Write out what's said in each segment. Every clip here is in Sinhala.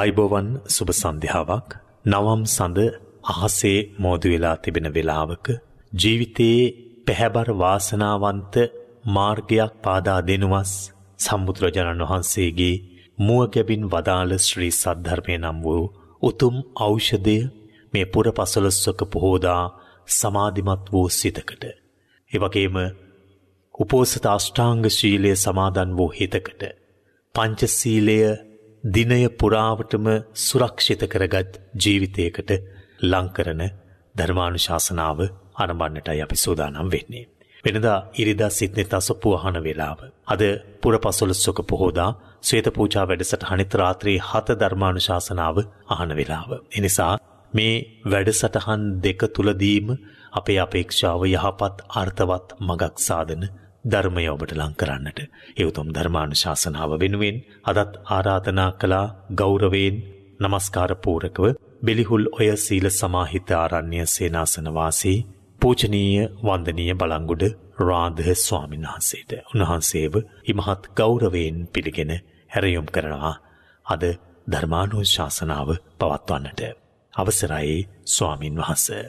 අයිබෝවන් සුබ සන්ධ්‍යාවක් නවම් සඳ අහසේ මෝදු වෙලා තිබෙන වෙලාවක ජීවිතයේ පැහැබර වාසනාවන්ත මාර්ගයක් පාදා දෙනුවස් සම්බුදුරජාණන් වහන්සේගේ මුව ගැබින් වදාළ ශ්‍රී සද්ධර්මය නම් වූ උතුම් ඖෂධය මේ පුර පසළොස්වක පොහෝදා සමාධිමත් වූ සිතකට. එවගේම උපෝසත අෂ්ඨාංග ශීලය සමාදන් වූ හිතකට පංචසීලය දිනය පුරාවටම සුරක්ෂිත කරගත් ජීවිතයකට ලංකරන ධර්මානුශාසනාව අනබන්නටයි අපි සූදානම් වෙන්නේ. වෙනදා ඉරිදා සිත්නෙත අසපු අහන වෙලාව. අද පුරපසොලස්සොක පොහෝදා ස්වේත පූජා වැඩසටහනිත රාත්‍රී හත ධර්මානුශාසනාව අහන වෙලාව. එනිසා මේ වැඩසටහන් දෙක තුලදීම අපේ අපේක්ෂාව යහපත් අර්ථවත් මගක් සාධන ධර්මය ඔබට ලං කරන්නට ඒ උතුම් ධර්මානුශාසනාව වෙනුවෙන් අදත් ආරාධනා කළා ගෞරවයෙන් নমස්කාර පූරකව බෙලිහුල් ඔය සීල සමාහිත ආරණ්‍ය සේනාසන වාසී පූජනීය වන්දනීය බලංගොඩ රාධ ස්වාමීන් වහන්සේට උන්වහන්සේව ඉමහත් ගෞරවයෙන් පිළිගෙන හැරයුම් කරනවා අද ධර්මානුශාසනාව පවත්වන්නට අවසරයි ස්වාමින් වහන්සේ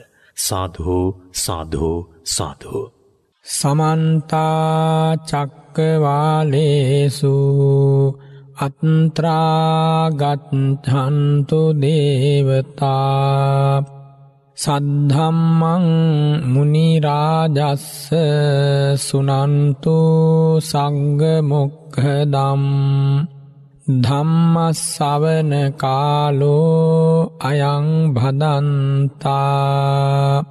සාධෝ සාධෝ සාධෝ සමන්තා චක්කවාලේසු අත්‍රාගත්හන්තු දේවතා සද්ධම්මං මුනිරාජස්ස සුනන්තු සංගමොක්හදම් ධම්මස්සවන කාලෝ අයං භදන්තා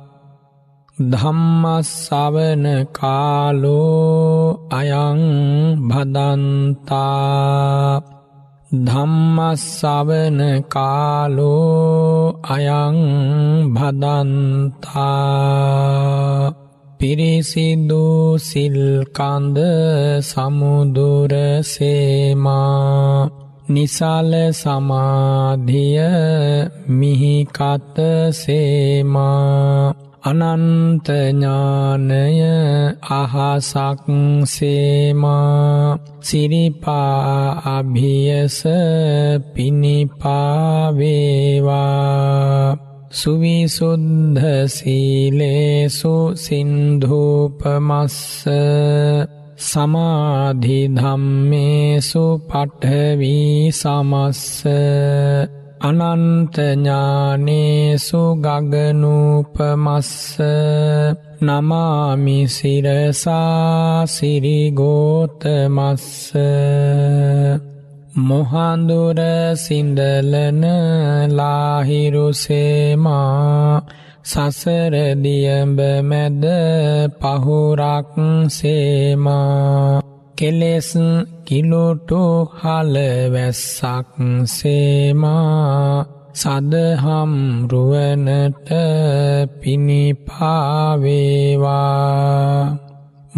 ධම්මස්සවන කාලෝ අයං භදන්තා ධම්මස්සවන කාලෝ අයං භදන්තා පිරිසිදු සිල්කන්ද සමුදුර සේමා නිසල සමාධිය මිහිකත සේමා අනන්ත ඥානය අහසක් සේමා සිරිපා අභියස පිනිපාවේවා සුවිසුද්ධ සීලේසු සින්ධූපමස්ස සමාධිධම්මේසු පටවී සමස්ස අනන්තඥානේසු ගගනුපමස්ස නමාමිසිරසා සිරිගෝතමස්ස මොහන්දුර සිින්දලන ලාහිරුසේමා සසරදියඹ මැද පහුරක් සේමා කෙලෙස් කිලුටු හලවැස්සක් සේමා සදහම් රුවනට පිණිපාවේවා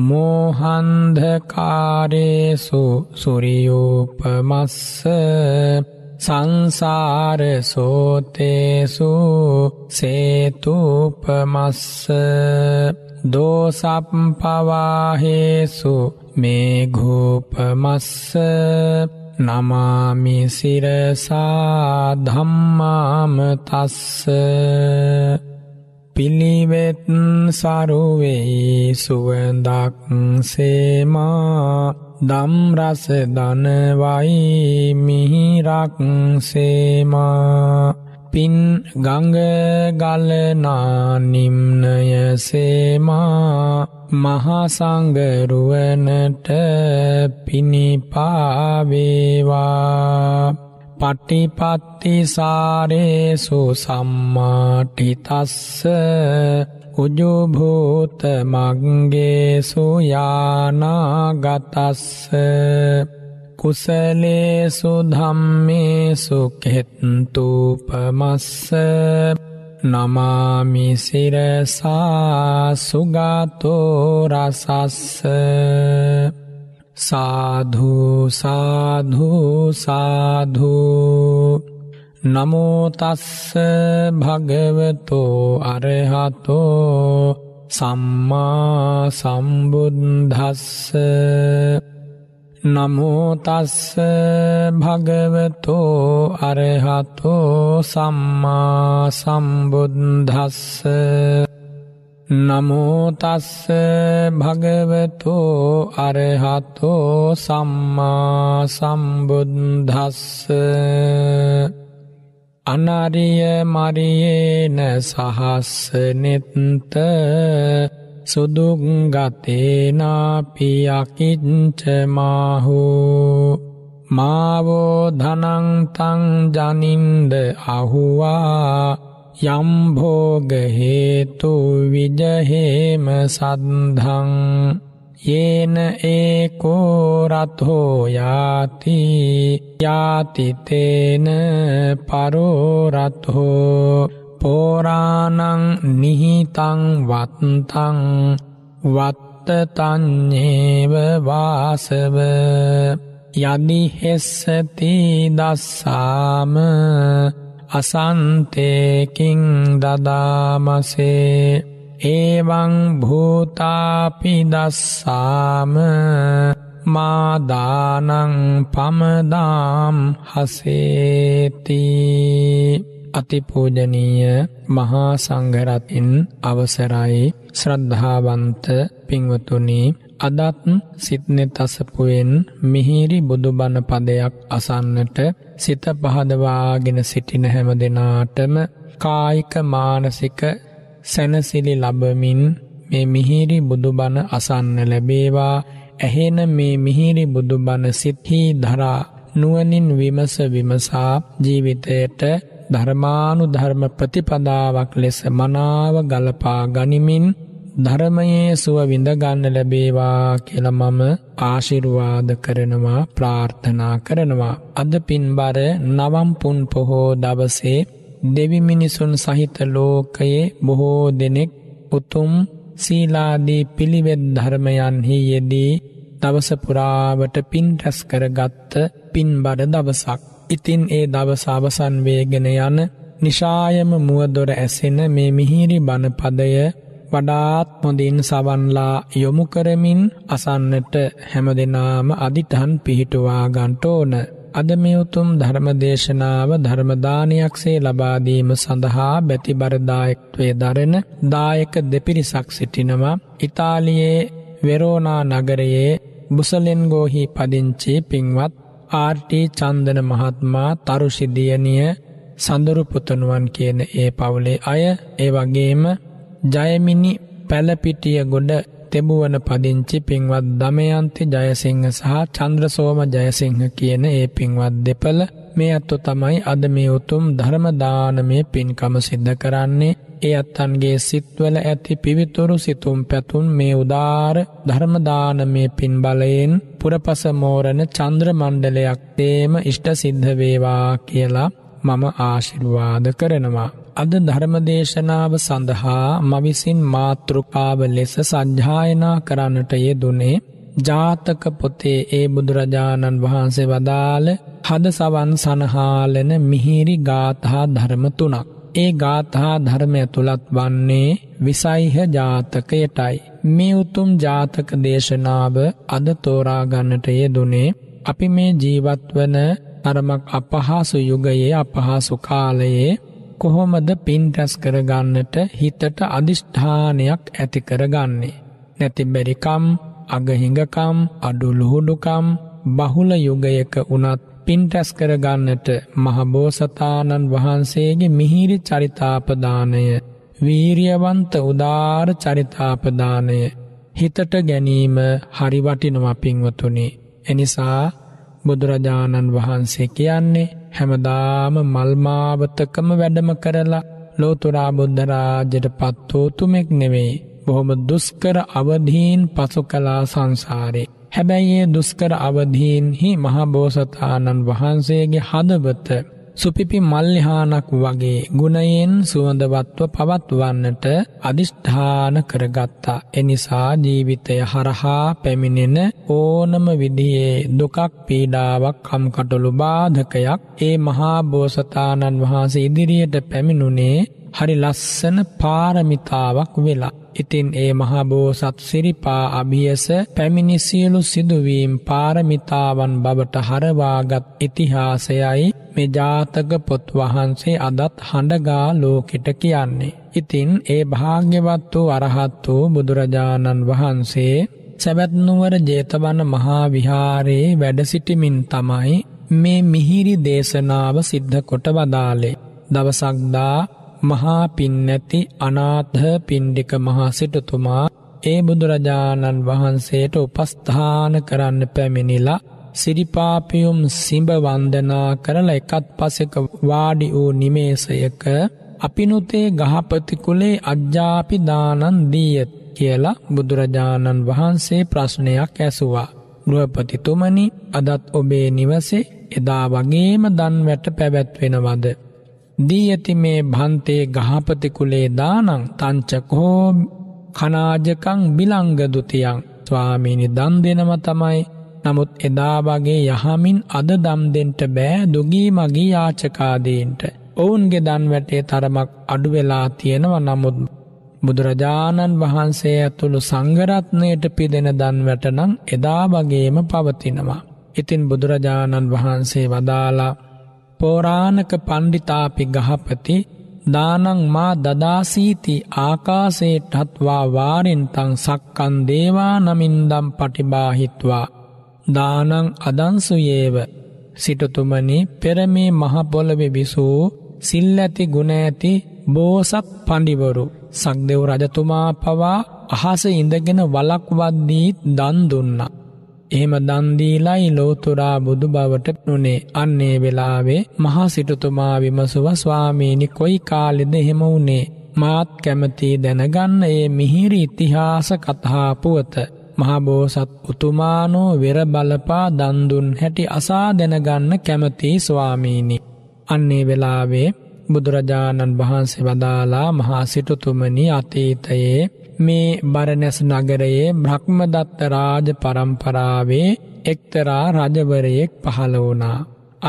මෝහන්ධකාරේසු සුරියූපමස්ස සංසාර සෝතේසු සේතුපමස්ස දෝසප්පවාහේසු මේ ගෝපමස්ස නමාමි සිරසා ධම්මාම තස්ස පිළිවෙත් සරුවෙයි සුවඳක් සේමා දම් රස දනවයි මිහිරක් සේමා අපින් ගංගගල නානිම්නය සේමා මහාසංගරුවනට පිණිපාවේවා පටිපත්තිසාරේසු සම්මාටිතස්ස උජුභූත මංගේසු යානාගතස්ස කුසලේසු ධම්මේසු කෙත්තුූපමස්ස නමාමිසිරසා සුගතෝරසස්ස සාධූ සාධූ සාධූ නමෝතස්ස භගවතෝ අරහතෝ සම්මා සම්බුද්ධස්ස නමුතස්ස භගවතෝ අරහතෝ සම්මා සම්බුද්ධස්ස නමුතස්ස භගවතෝ අරහතෝ සම්මා සම්බුද්ධස්ස අනරිය මරියේන සහස්ස නිත්ත සුදුගගතේනාපියකිච්චමාහු මාවෝධනන්තං ජනින්ද අහුවා යම්භෝගහේතු විජහේම සද්ධං යේන ඒකෝ රත්හෝ යාති යාතිතේන පරෝ රත්හෝ පෝරාණං නිහිතං වත්තං වත්තතන්නේව වාසව යදිහෙස්සති දස්සාම අසන්තේකින් දදාමසේ ඒවං භූතාපි දස්සාම මාදානං පමදාම් හසේතිී අතිපූජනීය මහා සංඝරත්න් අවසරයි ශ්‍රද්ධාවන්ත පින්වතුනි අදත් සිත්නෙත් අසපුවෙන් මිහිරි බුදුබණ පදයක් අසන්නට සිත පහදවාගෙන සිටින හැම දෙනාටම කායික මානසික සැනසිලි ලබමින් මේ මිහිරි බුදුබණ අසන්න ලැබේවා ඇහෙන මේ මිහිරි බුදුබණ සිත්හි දරා නුවනින් විමස විමසා ජීවිතයට ධර්මානු ධර්ම ප්‍රතිපදාවක් ලෙස මනාව ගලපා ගනිමින් ධර්මයේ සුව විඳගන්න ලැබේවා කියලා මම ආශිර්වාද කරනවා ප්‍රාර්ථනා කරනවා. අද පින්බර නවම් පුන් පොහෝ දවසේ දෙවි මිනිසුන් සහිත ලෝකයේ බොහෝ දෙනෙක් උතුම් සීලාදී පිළිවෙත් ධර්මයන්හි යෙදී දවස පුරාවට පින් රැස් කරගත්ත පින්බර දවසක්. ඉතින් ඒ දවස අවසන් වේගෙන යන නිශායම මුවදොර ඇසෙන මේ මිහිරි බණපදය වඩාත් හොඳින් සවන්ලා යොමු කරමින් අසන්නට හැම දෙනාම අධිතහන් පිහිටුවා ගන්ට ඕන. අද මේ උතුම් ධර්මදේශනාව ධර්මදානයක්සේ ලබාදීම සඳහා බැතිබරදායෙක්ත්වේ දරෙන දායක දෙපිරිසක් සිටිනවා. ඉතාලියේ වෙරෝනා නගරයේ බුසලෙන්ගෝහි පදිංචි පින්වත් ආර්ටී චන්දන මහත්මා තරුසිදියනිය සඳුරු පුතනුවන් කියන ඒ පවුලේ අය ඒ වගේම ජයමිනි පැලපිටිය ගොඩ තෙබුවන පදිංචි පින්වත් දමයන්ති ජයසිංහ සහ චන්ද්‍රසෝම ජයසිංහ කියන ඒ පින්වත් දෙපළ මේ අත්තු තමයි අද මේ උතුම් ධර්මදානමය පින්කම සිද්ධ කරන්නේ ඒ අත්තන්ගේ සිත්වල ඇති පිවිතුරු සිතුම් පැතුන් මේ උදාර ධර්මදානමය පින් බලයෙන් පුරපස මෝරණ චන්ද්‍ර මණ්ඩලයක් තේම ඉෂ්ට සිද්ධ වේවා කියලා මම ආශිර්වාද කරනවා. අද ධර්මදේශනාව සඳහා මවිසින් මාතෘකාව ලෙස සජ්්‍යායනා කරන්නට යෙදුනේ ජාතක පොතේ ඒ බුදුරජාණන් වහන්සේ වදාළ හද සවන් සනහාලන මිහිරි ගාථහා ධර්ම තුනක්. ඒ ගාථහා ධර්ම ඇතුළත් වන්නේ විසයිහ ජාතකයටයි. මේ උතුම් ජාතක දේශනාව අද තෝරාගන්නට යෙදුනේ අපි මේ ජීවත්වන අරමක් අපහාසු යුගයේ අපහාසු කාලයේ කොහොමද පින් රැස් කරගන්නට හිතට අධිෂ්ඨානයක් ඇති කරගන්නේ. නැතිබැරිකම් අගහිඟකම් අඩුළුහුඩුකම් බහුල යුගයක වනත් පින් රැස් කරගන්නට මහබෝසතාණන් වහන්සේගේ මිහිරි චරිතාපදානය වීරියවන්ත උදාර චරිතාපදානය හිතට ගැනීම හරි වටිනවා පින්වතුනි එනිසා බුදුරජාණන් වහන්සේ කියන්නේ හැමදාම මල්මාවතකම වැඩම කරලා ලෝතුරා බුද්ධරාජයට පත් වූ තුමෙක් නෙවෙයි බොහොම දුෂ්කර අවධීන් පසු කළා සංසාරේ හැබැයි ඒ දුස්කර අවධීන්හි මහබෝසතාණන් වහන්සේගේ හදවත සුපිපි මල්ලිහානක් වගේ ගුණයෙන් සුවඳවත්ව පවත්වන්නට අධිෂ්ඨාන කරගත්තා. එනිසා ජීවිතය හරහා පැමිණෙන ඕනම විදියේ දුකක් පීඩාවක් කම්කටොළු බාධකයක් ඒ මහාබෝසතාණන් වහන්සේ ඉදිරියට පැමිණුනේ හරි ලස්සන පාරමිතාවක් වෙලා. ඉතින් ඒ මහබෝසත් සිරිපා අභියස පැමිණිසියලු සිදුවීම් පාරමිතාවන් බවට හරවාගත් ඉතිහාසයයි මේ ජාතක පොත් වහන්සේ අදත් හඬගා ලෝකෙට කියන්නේ. ඉතින් ඒ භාග්‍යවත් වූ අරහත් වූ බුදුරජාණන් වහන්සේ සැවැත්නුවර ජේතවන මහා විහාරයේ වැඩසිටිමින් තමයි මේ මිහිරි දේශනාව සිද්ධ කොට වදාලේ. දවසක්දා මහා පින්නැති අනාත්හ පින්ඩික මහසිටතුමා ඒ බුදුරජාණන් වහන්සේට උපස්ථාන කරන්න පැමිණිලා සිරිපාපියුම් සිඹ වන්දනා කරල එකත් පසෙක වාඩි වූ නිමේසයක අපිනුතේ ගහපතිකුලේ අජ්ජාපිදානන් දීයත් කියලා බුදුරජාණන් වහන්සේ ප්‍රශ්නයක් ඇසුවා. ගෘහපතිතුමනි අදත් ඔබේ නිවසේ එදා වගේම දන්වැට පැවැත්වෙනවද. දී ඇති මේ භන්තේ ගහපති කුලේ දානං තංචකෝ කනාජකං බිලංගදුතියං ස්වාමීනි දන් දෙනම තමයි නමුත් එදා වගේ යහමින් අද දම්දෙන්ට බෑ දුගී මගේ යාචකාදීන්ට ඔවුන්ගේ දන් වැටේ තරමක් අඩුවෙලා තියෙනව නමුත් බුදුරජාණන් වහන්සේ ඇතුළු සංගරත්නයට පිදෙන දන් වැටනං එදා වගේම පවතිනවා. ඉතින් බුදුරජාණන් වහන්සේ වදාලා පෝරාණක පණ්ඩිතාපි ගහපති දානං මා දදාසීති ආකාසේටත්වා වාරෙන්තං සක්කන් දේවා නමින්දම් පටිබාහිත්වා දානං අදන්සුයේව සිටතුමනි පෙරමේ මහපොළවෙ විසූ සිල්ලැති ගුණ ඇති බෝසත් පඬිවරු සක්දෙව් රජතුමා පවා අහස ඉඳගෙන වලක්වද්දීත් දන් දුන්නා. එහෙම දන්දීලයි ලෝතුරා බුදු බවට නොනේ අන්නේ වෙලාවේ මහසිටතුමා විමසුව ස්වාමීනි කොයි කාලෙද එහෙම වුණේ මාත් කැමති දැනගන්න ඒ මිහිරි ඉතිහාස කතහාපුවත. මහබෝසත් උතුමානෝ වෙර බලපා දන්දුන් හැටි අසා දැනගන්න කැමති ස්වාමීනි. අන්නේ වෙලාවේ බුදුරජාණන් වහන්සේ වදාලා මහා සිටුතුමනි අතීතයේ මේ බරණැස් නගරයේ බ්‍රහ්මදත්ත රාජ පරම්පරාවේ එක්තරා රජවරයෙක් පහළ වුණා.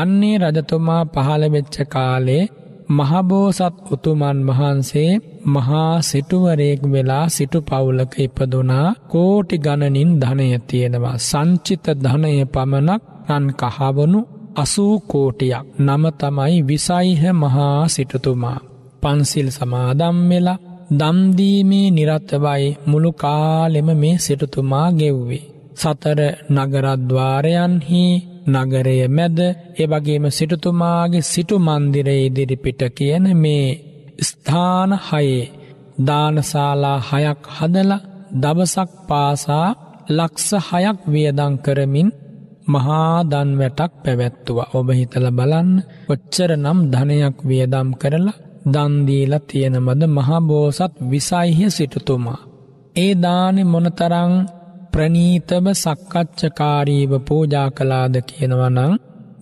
අන්නේ රජතුමා පහළ වෙච්ච කාලේ මහබෝසත් උතුමන් වහන්සේ මහා සිටුවරයෙක් වෙලා සිටු පවුලක ඉපදුනා කෝටි ගණනින් ධනය තියෙනවා සංචිත ධනය පමණක් රන් කහවනු අසූ කෝටියක් නම තමයි විසයිහ මහා සිටතුමා පන්සිල් සමාදම් වෙලා දම්දීමේ නිරත්තබයි මුළු කාලෙම මේ සිටතුමා ගෙව්වේ. සතර නගරද්වාරයන්හි නගරය මැද එවගේම සිටතුමාගේ සිටු මන්දිරයේ දිරිපිට කියන මේ ස්ථාන හයේ දානශාලා හයක් හදල දවසක් පාසා ලක්ස හයක් වියදං කරමින් මහාදන්වැටක් පැවැත්තුවා ඔබ හිතල බලන්න ඔච්චර නම් ධනයක් වියදම් කරලා දන්දීල තියෙනබද මහබෝසත් විසයිහ සිටතුමා. ඒ දානෙ මොනතරං ප්‍රනීතව සක්කච්ඡකාරීව පූජා කලාද කියනවනං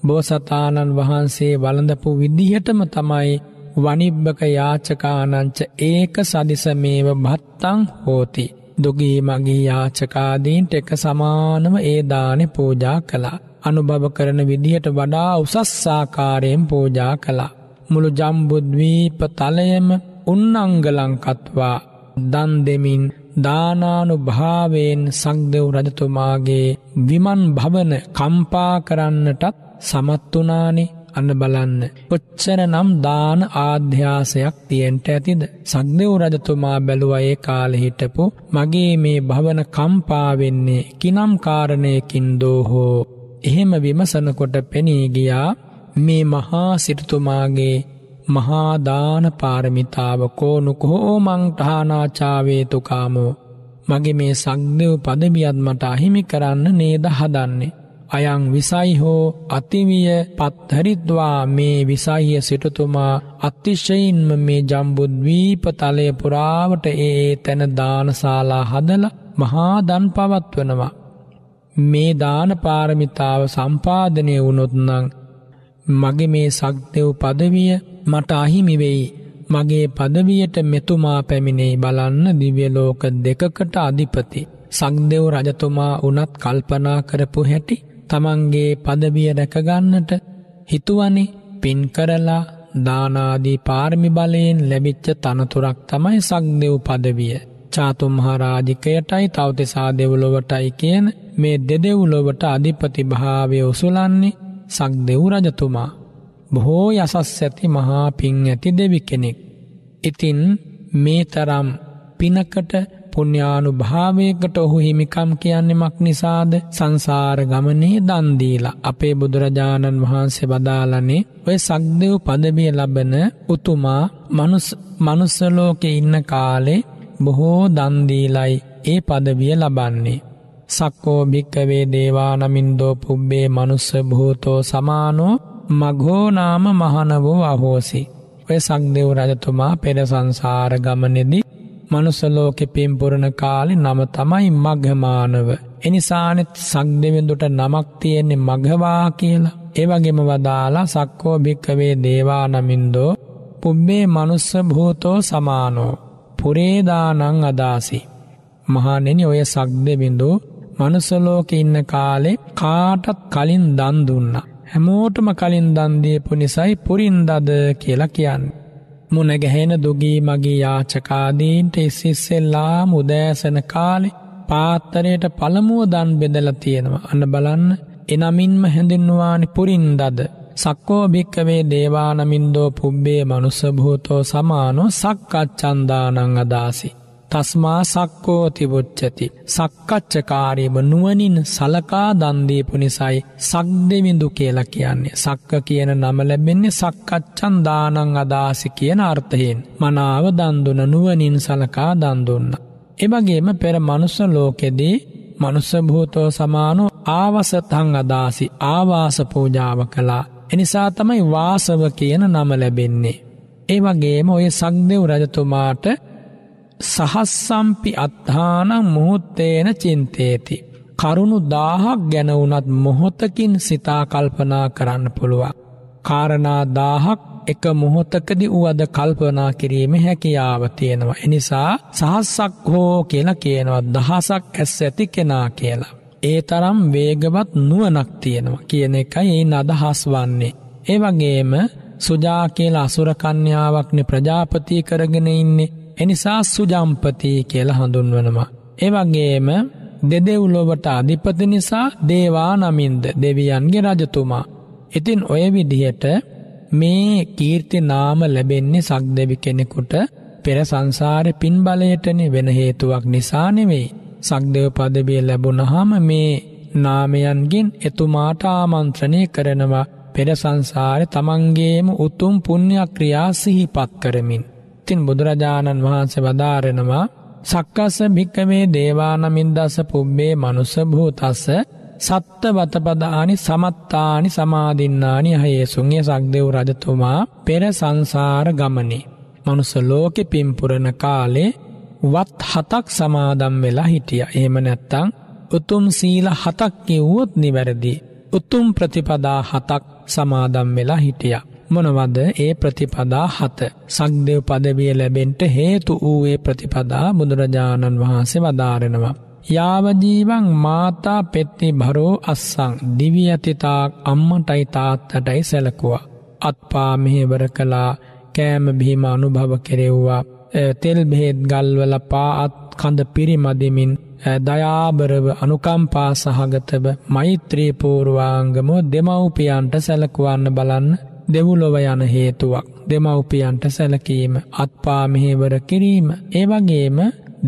බෝසතාණන් වහන්සේ වළඳපු විදිහටම තමයි වනිබ්බක යාචකානංච ඒක සදිසමේව භත්තං හෝති. දුගී මගේ යාචකාදීන්ට එක සමානව ඒ දානෙ පූජා කලා. අනුභව කරන විදිහට වඩා උසස්සාකාරයෙන් පූජා කලා. මුළු ජම්බුද්වීප තලයම උන්නංගලංකත්වා දන් දෙමින් දානානු භාවයෙන් සංදෙව් රජතුමාගේ විමන් භවන කම්පා කරන්නටත් සමත්වනානේ අන්න බලන්න. කොච්චර නම් දාන ආධ්‍යාසයක් තියෙන්ට ඇතිද. සක්දෙව් රජතුමා බැලුවයේ කාල හිටපු මගේ මේ භවන කම්පාවෙන්නේ කිනම් කාරණයකින් දෝහෝ. එහෙම විමසනකොට පෙනී ගියා මේ මහා සිරතුමාගේ මහාදාන පාරමිතාව කෝනුකෝ මංටහානාචාවේතුකාමෝ මගේ මේ සක්දව පදමියත් මට අහිමි කරන්න නේද හදන්නේ. අයං විසයි හෝ අතිවිය පත්හරිද්වා මේ විසහිය සිටතුමා අතිශයින්ම මේ ජම්බුද්වීප තලය පුරාවට ඒ තැන දානශාලා හදල මහා දන් පවත්වනවා. මේ දාන පාරමිතාව සම්පාධනය වුණොත්නං මගේ මේ සක්දෙව් පදවිය මට අහිමිවෙයි. මගේ පදවියට මෙතුමා පැමිණෙයි බලන්න දිව්‍යලෝක දෙකකට අධිපති. සක්දෙව් රජතුමා උනත් කල්පනා කරපු හැටි තමන්ගේ පදවිය රැකගන්නට හිතුවනේ පින් කරලා දානාදී පාර්මි බලයෙන් ලැබිච්ච තනතුරක් තමයි සක්දෙව් පදවිය. චාතුම්හාරාජිකයටයි තවතිසා දෙව්ලොවටයි කියන මේ දෙදෙව්ලොවට අධිපති භාවය උසුලන්නේ සක්දෙව් රජතුමා. බොහෝ යසස් ඇති මහා පින් ඇති දෙවි කෙනෙක්. ඉතින් මේ තරම් පිනකට පුුණ්‍යානු භාවයකට ඔහු හිමිකම් කියන්නෙමක් නිසාද සංසාර ගමනේ දන්දීලා අපේ බුදුරජාණන් වහන්සේ බදාලනේ ඔය සක්දෙව් පදවිය ලබන උතුමා මනුස්සලෝකෙ ඉන්න කාලේ බොහෝ දන්දීලයි ඒ පදවිය ලබන්නේ. සක්කෝ භික්කවේ දේවා නමින්දෝ පුබ්බේ මනුස්ස භූතෝ සමානෝ මගෝනාම මහන වූ අහෝසි. ඔය සක්දෙව් රජතුමා පෙර සංසාර ගමනෙදි මනුසලෝකෙ පිම්පුරණ කාලි නම තමයි මග්හමානව. එනිසානෙත් සක්දෙවිඳුට නමක් තියෙන්නේ මගවා කියලා. ඒවගේම වදාලා සක්කෝ භික්කවේ දේවා නමින්දෝ පුබ්බේ මනුස්ස භූතෝ සමානෝ. පුරේදානං අදාසි. මහනෙනි ඔය සක්දෙවිඳූ මනුසලෝක ඉන්න කාලේ කාටත් කලින් දන් දුන්නා. හැමෝටම කලින් දන්දියපු නිසයි පුරින්දද කියලා කියන්න. මුණගැහෙන දුගී මගේ යාචකාදීන්ට ඉස්සිස්සෙල්ලා මුදෑසන කාලෙ පාත්තරයට පළමුුව දන් බෙදල තියෙනවා අන්න බලන්න එනමින්ම හැඳින්වානි පුරින්දද. සක්කෝ භික්කවේ දේවානමින්දෝ පුබ්බේ මනුස්සභූතෝ සමානෝ සක්කච්චන්දානං අදාසි. තස්මා සක්කෝ තිබොච්චති. සක්කච්චකාරීම නුවනින් සලකා දන්දීපු නිසයි සක්දෙමින්දු කියලා කියන්නේ. සක්ක කියන නම ලැබෙන්නේ සක්කච්චන් දානං අදාසි කියන අර්ථයෙන්. මනාව දන්දුන නුවනින් සලකා දන්දුන්න. එවගේම පෙර මනුස්ස ලෝකෙදී මනුස්සභූතෝ සමානෝ ආවසතං අදාසි ආවාස පූජාව කලා එනිසා තමයි වාසව කියන නම ලැබෙන්නේ. ඒ වගේම ඔය සක්දෙව් රජතුමාට සහස්සම්පි අත්හානං මුහොත්තේන චින්තේති. කරුණු දාහක් ගැනවුනත් මොහොතකින් සිතා කල්පනා කරන්න පුළුවන්. කාරණා දාහක් එක මොහොතකදි වුවද කල්පනා කිරීම හැකියාව තියෙනවා. එනිසා සහස්සක් හෝ කියලා කියනවා දහසක් ඇස් ඇති කෙනා කියලා. ඒ තරම් වේගවත් නුවනක් තියෙනවා කියන එකයි ඒ නදහස් වන්නේ. ඒ වගේම සුජා කියලා අසුරකන්‍යාවක්න ප්‍රජාපති කරගෙන ඉන්නේ එනිසා සුජම්පති කියල හඳුන්වනවා. එවගේම දෙදෙව්ලොවට අධිපති නිසා දේවා නමින්ද දෙවියන්ගේ රජතුමා. ඉතින් ඔය විදිහට මේ කීර්ති නාම ලැබෙන්නේ සක් දෙවි කෙනෙකුට පෙර සංසාර පින් බලයටන වෙන හේතුවක් නිසා නෙවෙයි. සක්දෙව පදවිය ලැබුණහම මේ නාමයන්ගෙන් එතුමාට ආමන්ත්‍රණය කරනවා පෙර සංසාර තමන්ගේම උතුම් පුුණ්‍යක්‍රියා සිහිපත් කරමින්. ඉතින් බුදුරජාණන් වහන්සේ වදාරෙනවා සක්කස භික්කමේ දේවානමින්දස පුබ්බේ මනුස භූතස්ස සත්ත වතපදානි සමත්තානි සමාධින්නානි හයේසුන්ය සක්දෙව් රජතුමා පෙර සංසාර ගමනේ. මනුස ලෝකෙ පිම්පුරණ කාලේ වත් හතක් සමාදම් වෙලා හිටිය. එහෙම නැත්තං උතුම් සීල හතක් කිව්වොත් නිවැරදි. උතුම් ප්‍රතිපදා හතක් සමාදම් වෙලා හිටියා. මොනවද ඒ ප්‍රතිපදා හත සක්දෙව් පදවිය ලැබෙන්ට හේතු වූ ඒ ප්‍රතිපදා බුදුරජාණන් වහන්සේ වදාරෙනවා. යාවජීවන් මාතා පෙත්ති භරෝ අස්සං දිවියතිතාක් අම්මටයි තාත්තටයි සැලකුවා. අත්පා මෙහෙවර කලා කෑම බිහිම අනුභව කෙරෙව්වා. තෙල් බෙහෙත් ගල්වල පා අත් කඳ පිරිමදිමින් දයාබරව අනුකම්පා සහගතව මෛත්‍රීපූර්වාංගමෝ දෙමව්පියන්ට සැලකුවන්න බලන්න දෙවුලොව යන හේතුවක් දෙමව්පියන්ට සැලකීම අත්පා මෙහෙවර කිරීම ඒවගේම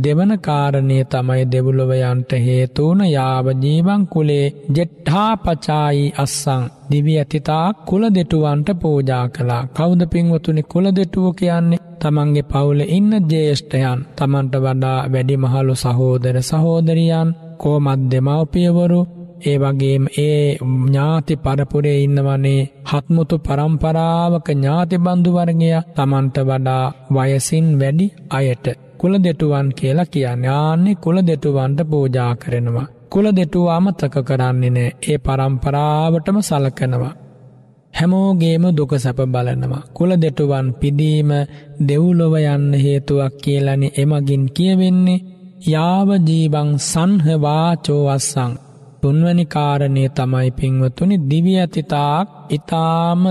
දෙවන කාරණය තමයි දෙවුලොවයන්ට හේතුවන යාව ජීවන් කුලේ ජෙට්හා පචායි අස්සං දිවි ඇතිතා කුල දෙටුවන්ට පෝජා කලා කෞද පින්වතුනි කුල දෙටුව කියන්නේ තමන්ගේ පවුල ඉන්න ජේෂ්ඨයන් තමන්ට වඩා වැඩිමහලු සහෝදර සහෝදරියන් කෝමත් දෙමවපියවරු ඒ වගේම ඒ ඥාති පරපුරේ ඉන්නවනේ හත්මුතු පරම්පරාවක ඥාති බන්දු වර්ගය තමන්ට වඩා වයසින් වැඩි අයට කුල දෙටුවන් කියලා කියන්නේ ආන්නේ කුල දෙටුවන්ට පූජා කරනවා. කුල දෙටුව අමතක කරන්නේ නෑ ඒ පරම්පරාවටම සලකනවා. හැමෝගේම දුක සැප බලනවා. කුල දෙටුවන් පිදීම දෙව්ලොව යන්න හේතුවක් කියලනි එමගින් කියවෙන්නේ යාව ජීවං සංහවාචෝ අස්සං තුන්වැනි කාරණය තමයි පින්වතුනි දිවි ඇතිතාක් ඉතාම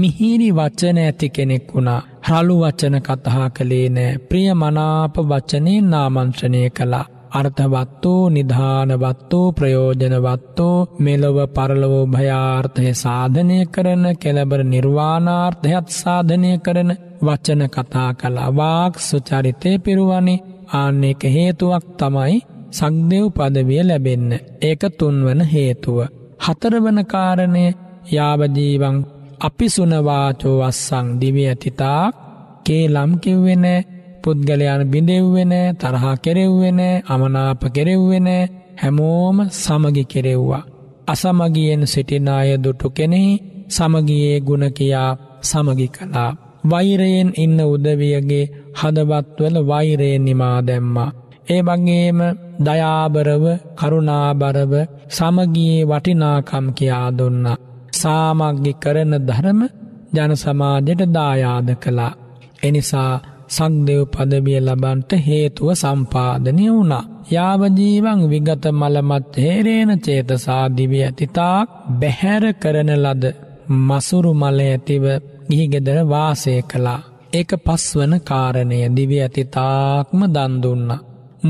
මිහිරි වචන ඇති කෙනෙක් වුණා. රළු වචන කතහා කළේ නෑ ප්‍රිය මනාප වචනේ නාමංශ්‍රණය කළා. අර්ථවත්තෝ නිධානවත්තෝ ප්‍රයෝජනවත්තෝ මෙලොව පරලොව භයාර්ථය සාධනය කරන කෙළබර නිර්වාණාර්ථයත් සාධනය කරන වචන කතා කලා වාක් සුචරිතය පිරුවනි ආන්න එක හේතුවක් තමයි සක්දෙව් පදවිය ලැබෙන්න. ඒක තුන්වන හේතුව. හතරවන කාරණය යාවජීවන් අපි සුනවාචෝ වස්සං දිවිය ඇතිතාක් කේලම් කිව්වෙන පුද්ගලයන් බිඳෙව්වෙන තරහා කෙරෙව්වෙන අමනාප කෙරෙව්වෙන හැමෝම සමගි කෙරෙව්වා. අසමගියෙන් සිටින අය දුටු කෙනෙහි සමගියේ ගුණ කියා සමගි කළා. වෛරයෙන් ඉන්න උදවියගේ හදවත්වල වෛරයෙන් නිමා දැම්මා. ඒ වගේම දයාබරව කරුණාබරව සමගියේ වටිනාකම් කියා දුන්න. සාමග්‍ය කරන ධරම ජන සමාජයට දායාද කළා. එනිසා සංදෙව් පදවිය ලබන්ට හේතුව සම්පාදනය වුණා. යාවජීවන් විගත මලමත් හේරේන චේතසා දිවිය තිතාක් බැහැර කරන ලද මසුරු මල ඇතිව ගිහිගෙදර වාසය කළා. ඒක පස්වන කාරණය දිවි ඇතිතාක්ම දන්දුන්නා.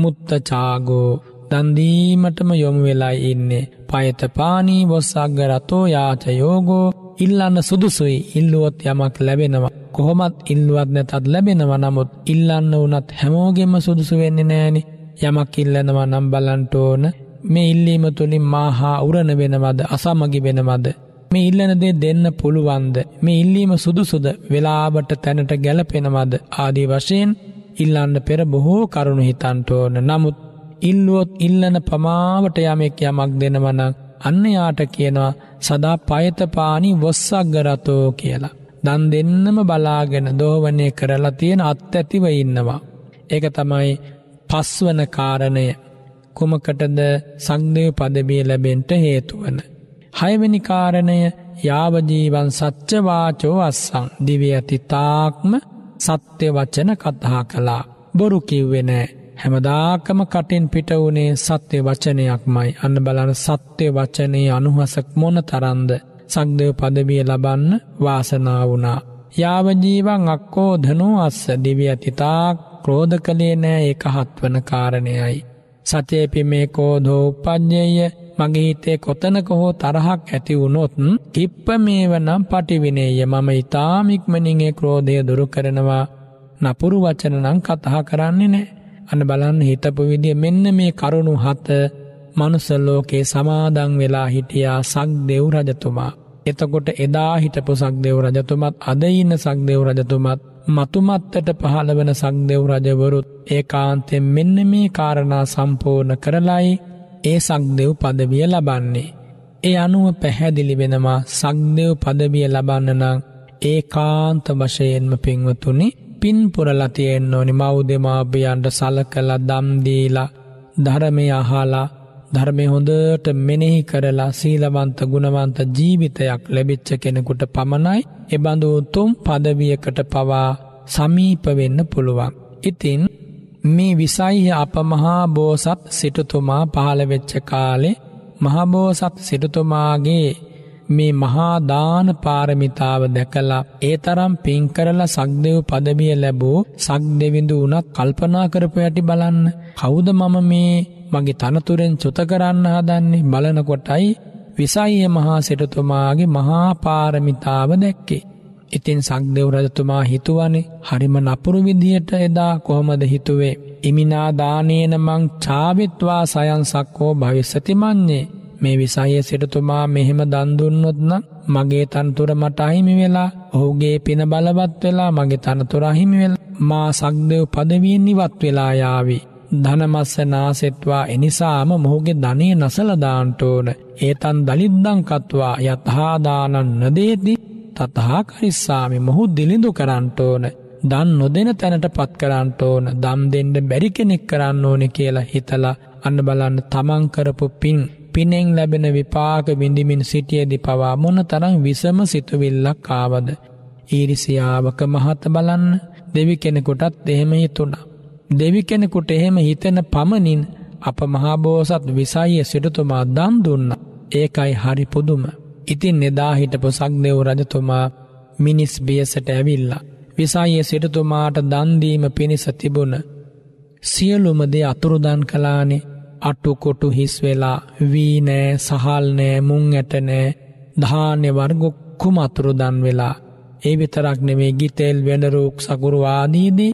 මුත්තචාගෝ දන්දීමටම යොමු වෙලායි ඉන්නේ පයතපානී බොස්සක්ගරතෝ යාච යෝගෝ ඉල්ලන්න සුදුසුයි ඉල්ලුවොත් යමක් ලැබෙනවා කොහොමත් ඉල්ලුවත් නැතත් ලැබෙනව නමුත් ඉල්ලන්න වනත් හැමෝගෙම සුදුසු වෙන්න නෑනි යමක් ඉල්ලනවා නම් බලන්ට ඕන මේ ඉල්ලීම තුළින් මාහා උරණ වෙනවද අසමගි වෙනවද මේ ඉල්ලනදේ දෙන්න පුළුවන්ද මේ ඉල්ලීම සුදුසුද වෙලාබට තැනට ගැලපෙනවද ආදී වශයෙන් ඉල්ලන්න පෙර බොහෝ කරුණු හිතන්ට ඕන නමුත් ඉල්ලුවොත් ඉල්ලන පමාවට යමෙක් යමක් දෙනවනක් අන්න යාට කියනවා සදා පයතපානි වොස්සක්ගරතෝ කියලා. දන් දෙන්නම බලාගෙන දෝවනය කරලා තියෙන අත් ඇතිව ඉන්නවා. ඒක තමයි පස්වන කාරණය කුමකටද සංදය පදබිය ලැබෙන්ට හේතුවන. හයවැනි කාරණය යාවජීවන් සච්චවාචෝ අස්සං දිවි ඇති තාක්ම සත්‍ය වච්චන කත්හා කළා. බොරු කිව්වෙනෑ. හැමදාකම කටින් පිට වුණේ සත්‍ය වචනයක්මයි අන්න බලන සත්‍ය වචනයේ අනුහසක් මොන තරන්ද සක්දව පදවිය ලබන්න වාසනා වුණා. යාවජීවන් අක්කෝ ධනෝ අස්ස දිවිය තිතාක් ක්‍රෝධ කළේ නෑ එකහත්වන කාරණයයි. සචේපි මේකෝ දෝපජ්ජය මගේ හිතේ කොතනක හෝ තරහක් ඇති වුණොත් කිප්ප මේවනම් පටිවිනේය මම ඊටාම ඉක්මනින් ඒ ක්‍රෝධය දුරු කරනවා නපුරු වචන නම් කතා කරන්නේ නැහැ අන්න බලන්න හිතපු විදිය මෙන්න මේ කරුණු හත මනුස්ස ලෝකේ සමාදන් වෙලා හිටියා සක්දේව් රජතුමා එතකොට එදා හිටපු සක්දේව් රජතුමත් අද ඉන්න සක්දේව් රජතුමත් මතුමත්තට පහළ වෙන සක්දේව් රජවරුත් ඒකාන්තයෙන් මෙන්න මේ කාරණා සම්පූර්ණ කරලයි ඒ සක්දෙව් පදවිය ලබන්නේ. ඒ අනුව පැහැදිලි වෙනවා සක්දෙව් පදවිය ලබන්නනම් ඒ කාන්ත වශයෙන්ම පින්වතුනි පින්පුරලතියෙන් ඕනි මෞදෙමාභියන්ට සලකල දම්දීලා ධරමය අහාලා ධර්මය හොඳට මෙනෙහි කරලා සීලවන්ත ගුණවන්ත ජීවිතයක් ලැබිච්ච කෙනෙකුට පමණයි එබඳු උතුම් පදවියකට පවා සමීපවෙන්න පුළුවන්. ඉතින් මේ විසයිහ අපමහා බෝසත් සිටුතුමා පහළවෙච්ච කාලෙ මහබෝසත් සිටුතුමාගේ මේ මහාදාන පාරමිතාව දැකලා ඒ තරම් පින්කරලා සක්දෙව් පදවිය ලැබූ සක් දෙවිඳු වනත් කල්පනා කරපු ඇටි බලන්න. කෞුද මම මේ මගේ තනතුරෙන් චුත කරන්න හදන්නේ බලනකොටයි විසයිය මහා සිටතුමාගේ මහාපාරමිතාව දැක්කේ. ඉතින් සංදෙව් රජතුමා හිතුවනේ හරිම නපුරු විදිහට එදා කොහොමද හිතුවේ. ඉමිනා දානේන මං චාවිත්වා සයන් සක්කෝ භවිස්සතිමන්නේ. මේ විසායේ සිටතුමා මෙහෙම දන්දුන්නොත් නම් මගේ තනතුර මට අහිමි වෙලා ඔහුගේ පින බලවත් වෙලා මගේ තනතුර අහිමි වෙලා මා සක්දෙව් පදවියෙන් ඉවත් වෙලා යාවි. ධනමස්ස නාසෙත්වා එනිසාම මොහුගේ ධනය නසලදාන්ට ඕන ඒතන් දලිද්දංකත්වා යත්හාදානන් නදේදී තතහාකරිස්සාමි මොහු දිලිඳු කරන්නට ඕන දන් නොදෙන තැනට පත් කරන්නට ඕන දම් දෙන්න බැරි කෙනෙක් කරන්න ඕනෙ කියලා හිතලා අන්න බලන්න තමන් කරපු පින් පිනෙන් ලැබෙන විපාක විඳිමින් සිටියදි පවා මොන තරම් විසම සිතුවිල්ලක් ආවද ඊරිසියාවක මහත බලන්න දෙවි කෙනෙකුටත් එහෙම හිතුණා දෙවි කෙනෙකුට එහෙම හිතෙන පමණින් අප මහාබෝසත් විසයිය සිටුතුමා දන් දුන්න ඒකයි හරි පුදුම ඉතින් එදා හිටපු සක්දෙව් රජතුමා මිනිස් බියසට ඇවිල්ලා. විසායේ සිටතුමාට දන්දීම පිණිස තිබුණ. සියලුමදේ අතුරුදන් කලානේ අටුකොටු හිස් වෙලා වීනෑ සහල්නෑ මුං ඇටනෑ ධානෙ වර්ගොක්කුම අතුරුදන් වෙලා. ඒ විතරක් නෙවේ ගිතෙල් වෙනරූක් සකුරුවාදීදී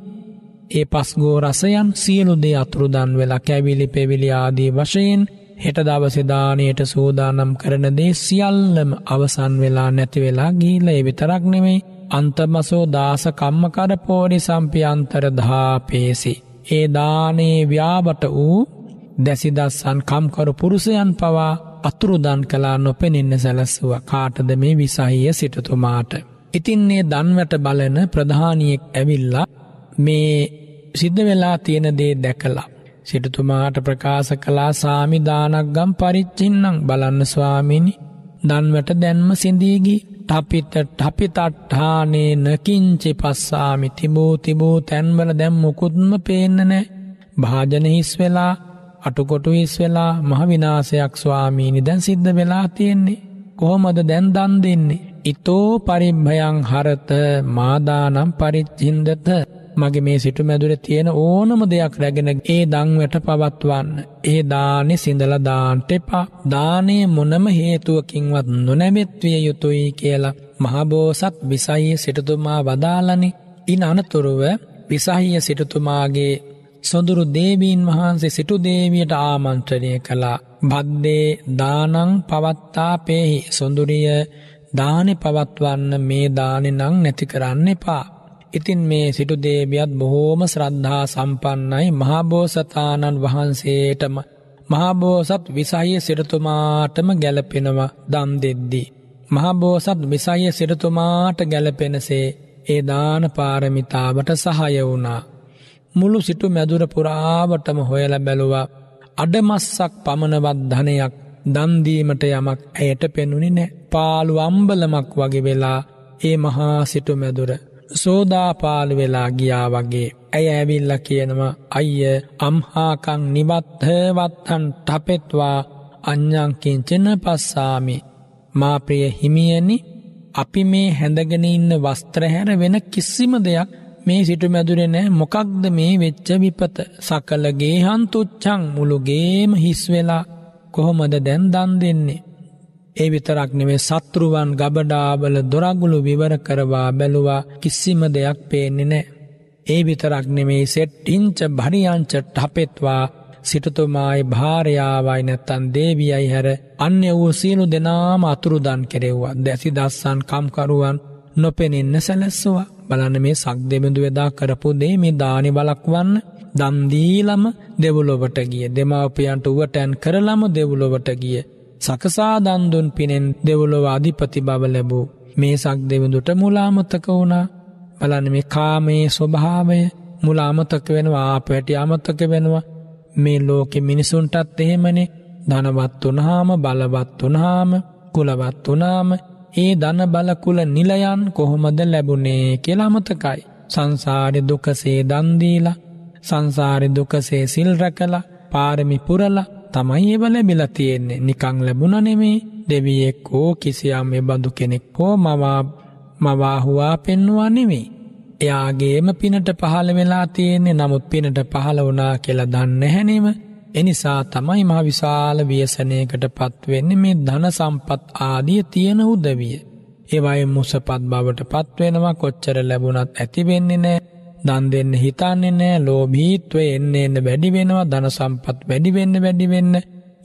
ඒ පස්ගෝ රසයන් සියලුදේ අතුරුදන් වෙලා කැවිලි පෙවිලි ආදී වශයෙන් හෙට දවසේ දාණයට සූදානම් කරන දේ සියල්ලම අවසන් වෙලා නැති වෙලා ගිහිල්ලා ඒ විතරක් නෙමෙයි අන්තමසෝ දාස කම්මකර පෝරි සම්පියන්තර ධාපේසි ඒ දානේ ව්‍යාබට වූ දැසිදස්සන් කම්කරු පුරුෂයන් පවා අතුරුදන් කලා නොපෙනෙන්න සැලස්සුව කාටද මේ විසහිය සිටතුමාට. ඉතින්නේ දන්වැට බලන ප්‍රධානියෙක් ඇවිල්ලා මේ සිද්ධ වෙලා තියෙන දේ දැකලා. සිටුතුමාට ප්‍රකාශ කලා සාමිධානක්ගම් පරිච්චින්නම් බලන්න ස්වාමිනි දන්වට දැන්ම සිඳීගි ටපිත ටපිතට්ඨානේ නකින්චි පස්සාමි තිබූ තිබූ තැන්වල දැම් මොකුත්ම පේන්නනෑ භාජන හිස් වෙලා අටුකොටු හිස් වෙලා මහවිනාසයක් ස්වාමීනි දැන් සිද්ධ වෙලා තියෙන්නේ කොහොමද දැන් දන් දෙන්නේ ඉතෝ පරිම්භයන් හරත මාදානම් පරිච්චින්දත මගේ මේ සිටු මැදුර තියෙන ඕනම දෙයක් රැගෙන ඒ දංවැට පවත්වන්න. ඒ දානෙ සිඳල දාන්ට එපා දානයේ මොනම හේතුවකින්වත් නොනැමෙත්විය යුතුයි කියලා. මහබෝසත් විසහිය සිටතුමා වදාලනි. ඉන් අනතුරුව විසහිය සිටතුමාගේ සොඳුරු දේවීන් වහන්සේ සිටු දේවියට ආමන්ත්‍රණය කළා. බද්දේ දානං පවත්තා පේහි සොඳුරිය දානෙ පවත්වන්න මේ දානෙ නං නැති කරන්න එපා. ඉතින් මේ සිටුදේවියත් බොහෝම ශ්‍රද්ධා සම්පන්නයි මහාබෝසතාණන් වහන්සේටම මහාබෝසත් විසායේ සිරතුමාටම ගැලපෙනවා දම් දෙද්දී. මහබෝසත් විසායේ සිරතුමාට ගැලපෙනසේ ඒ දාන පාරමිතාවට සහය වුණා. මුළු සිටු මැදුර පුරාවටම හොයල බැලුවා අඩමස්සක් පමණවත් ධනයක් දන්දීමට යමක් ඇයට පෙනුනි නෑ පාලු අම්බලමක් වගේ වෙලා ඒ මහා සිටු මැදුර සෝදාපාලු වෙලා ගියා වගේ ඇය ඇවිල්ල කියනවා අයිය අම්හාකං නිවත්හවත්තන් ටපෙත්වා අඥංකින්චන පස්සාමි මාප්‍රිය හිමියනි අපි මේ හැඳගෙන ඉන්න වස්ත්‍රහැර වෙන කිසිම දෙයක් මේ සිටුමැදුරෙ නෑ මොකක්ද මේ වෙච්ච විපත සකලගේ හන්තුච්චං මුළුගේම හිස්වෙලා කොහොමද දැන් දන් දෙන්නේ ඒ විතරක් නෙවේ සත්තුරුවන් ගබඩාබල දොරගුළු විවර කරවා බැලුවා කිසිම දෙයක් පේන්නේ නෑ. ඒ විතරක් නෙමේ සෙට්ටිංච භරියංච ටපෙත්වා සිටතුමායි භාරයාවයි නැත්තන් දේවියයි හැර අන්‍ය වූ සියලු දෙනාම අතුරුදන් කෙරෙව්වා දැසි දස්සන් කම්කරුවන් නොපෙනෙන්න සැලැස්සවා බලන්න මේ සක් දෙබඳු වෙදා කරපු දේ මේ දානි බලක්වන්න දන්දීලම දෙවුලොවට ගිය දෙමාපියන්ට උවටැන් කරලම දෙවුලොවට ගිය සකසා දන්දුන් පිනෙන් දෙවුලොව අධිපති බව ලැබූ. මේ සක් දෙවිඳුට මුලාමතක වුණා බලන මේ කාමයේ ස්වභාවය මුලාමතක වෙනවා පැටි අමතක වෙනවා මේ ලෝකෙ මිනිසුන්ටත් එහෙමනේ ධනවත් වනාම බලවත් වනාම කුලවත් වනාම ඒ ධන බලකුල නිලයන් කොහොමද ලැබුණේ කියලාමතකයි. සංසාරි දුකසේ දන්දීලා සංසාරි දුකසේ සිල් රැකලා පාරමි පුරලා තමයි ඒව ලැබිලා තියෙන්නේ නිකං ලැබුණ නෙමේ දෙවියෙක් හෝ කිසියම් එබඳු කෙනෙක් හෝ මවා මවාහුවා පෙන්නවා නෙමේ. එයාගේම පිනට පහළ වෙලා තියෙන්නේ නමුත් පිනට පහළ වුණා කියලා දන්න හැනෙම එනිසා තමයි මා විශාල වියසනයකට පත්වෙන්න මේ ධන සම්පත් ආදිය තියෙන උදවිය. ඒවයි මුසපත් බවට පත්වෙනවා කොච්චර ලැබුණත් ඇතිවෙන්නේ නෑ දන් දෙන්න හිතන්නේ නෑ ලෝභීත්වය එන්න එන්න වැඩි වෙනවා ධන සම්පත් වැඩි වෙන්න වැඩි වෙන්න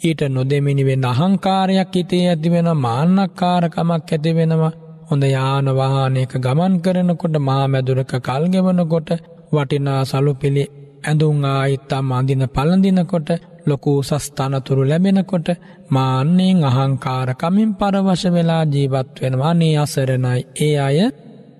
ඊට නොදෙමිනි වෙන අහංකාරයක් හිතේ ඇති වෙන මාන්නක්කාරකමක් ඇති වෙනවා හොඳ යාන වාහනයක ගමන් කරනකොට මහා මැදුරක කල් ගෙවනකොට වටිනා සලුපිලි ඇඳුම් ආයිත්තම් අඳින පළඳිනකොට ලොකු උසස් තනතුරු ලැබෙනකොට මාන්නෙන් අහංකාරකමින් පරවශ වෙලා ජීවත් වෙනවා නේ අසරණයි ඒ අය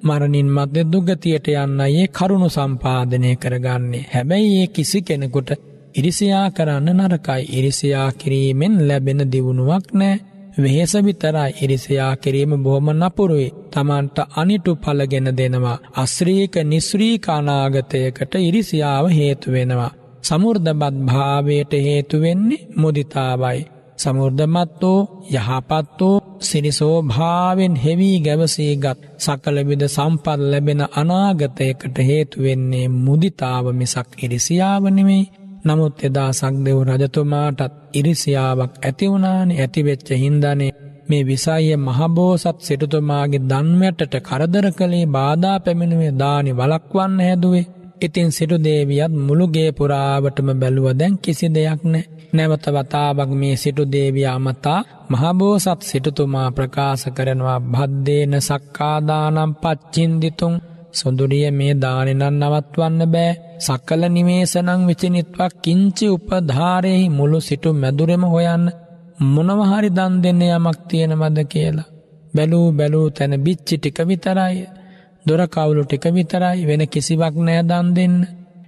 මරණින් මධ්‍ය දුගතියට යන්නයේ කරුණු සම්පාදනය කරගන්නේ හැබැයි ඒ කිසි කෙනෙකුට ඉරිසියා කරන්න නරකයි ඉරිසියා කිරීමෙන් ලැබෙන දියුණුවක් නෑ වෙහෙස විතරයි ඉරිසියා කිරීම බොහොම නපුරුයි තමන්ට අනිටු පලගෙන දෙනවා අස්්‍රීක නිස්්‍රීකානාගතයකට ඉරිසියාව හේතුවෙනවා සමුර්ධබත් භාවයට හේතුවෙන්නේ මුදිතාවයි සමුර්ධමත් වූ යහපත් වූ සිරිසෝ භාවෙන් හෙවී ගැවසීගත් සකලවිද සම්පත් ලැබෙන අනාගතයකට හේතුවෙන්නේ මුදිතාව මිසක් ඉරිසියාව නෙමෙයි නමුත් එදා සක්දෙව් රජතුමාටත් ඉරිසියාවක් ඇතිවුණානේ ඇතිවෙච්ච හින්දානේ මේ විසාය මහබෝසත් සිටුතුමාගේ දන්වැටට කරදර කළේ බාධා පැමිණුවේ දානි වලක්වන්න හැදුවේ ඉතින් සිටු දේවියත් මුළුගේ පුරාවටම බැලුව දැන් කිසි දෙයක් නෑ. නැවත වතාවක් මේ සිටු දේවිය අමතා මහබෝසත් සිටුතුමා ප්‍රකාශ කරනවා භද්දේන සක්කාදානම් පච්චින්දිතුන් සොඳුරිය මේ දානෙනන් නවත්වන්න බෑ. සකල නිමේසනං විචිනිත්වක් කිංචි උපධාරයෙහි මුළු සිටු මැදුරෙම හොයන්න මොනවහරි දන් දෙන්න යමක් තියෙනවද කියලා. බැලූ බැලූ තැන බිච්චි ටික විතරයි. දොර කවුලු ටික විතරයි වෙන කිසිවක් නෑ දන් දෙන්න.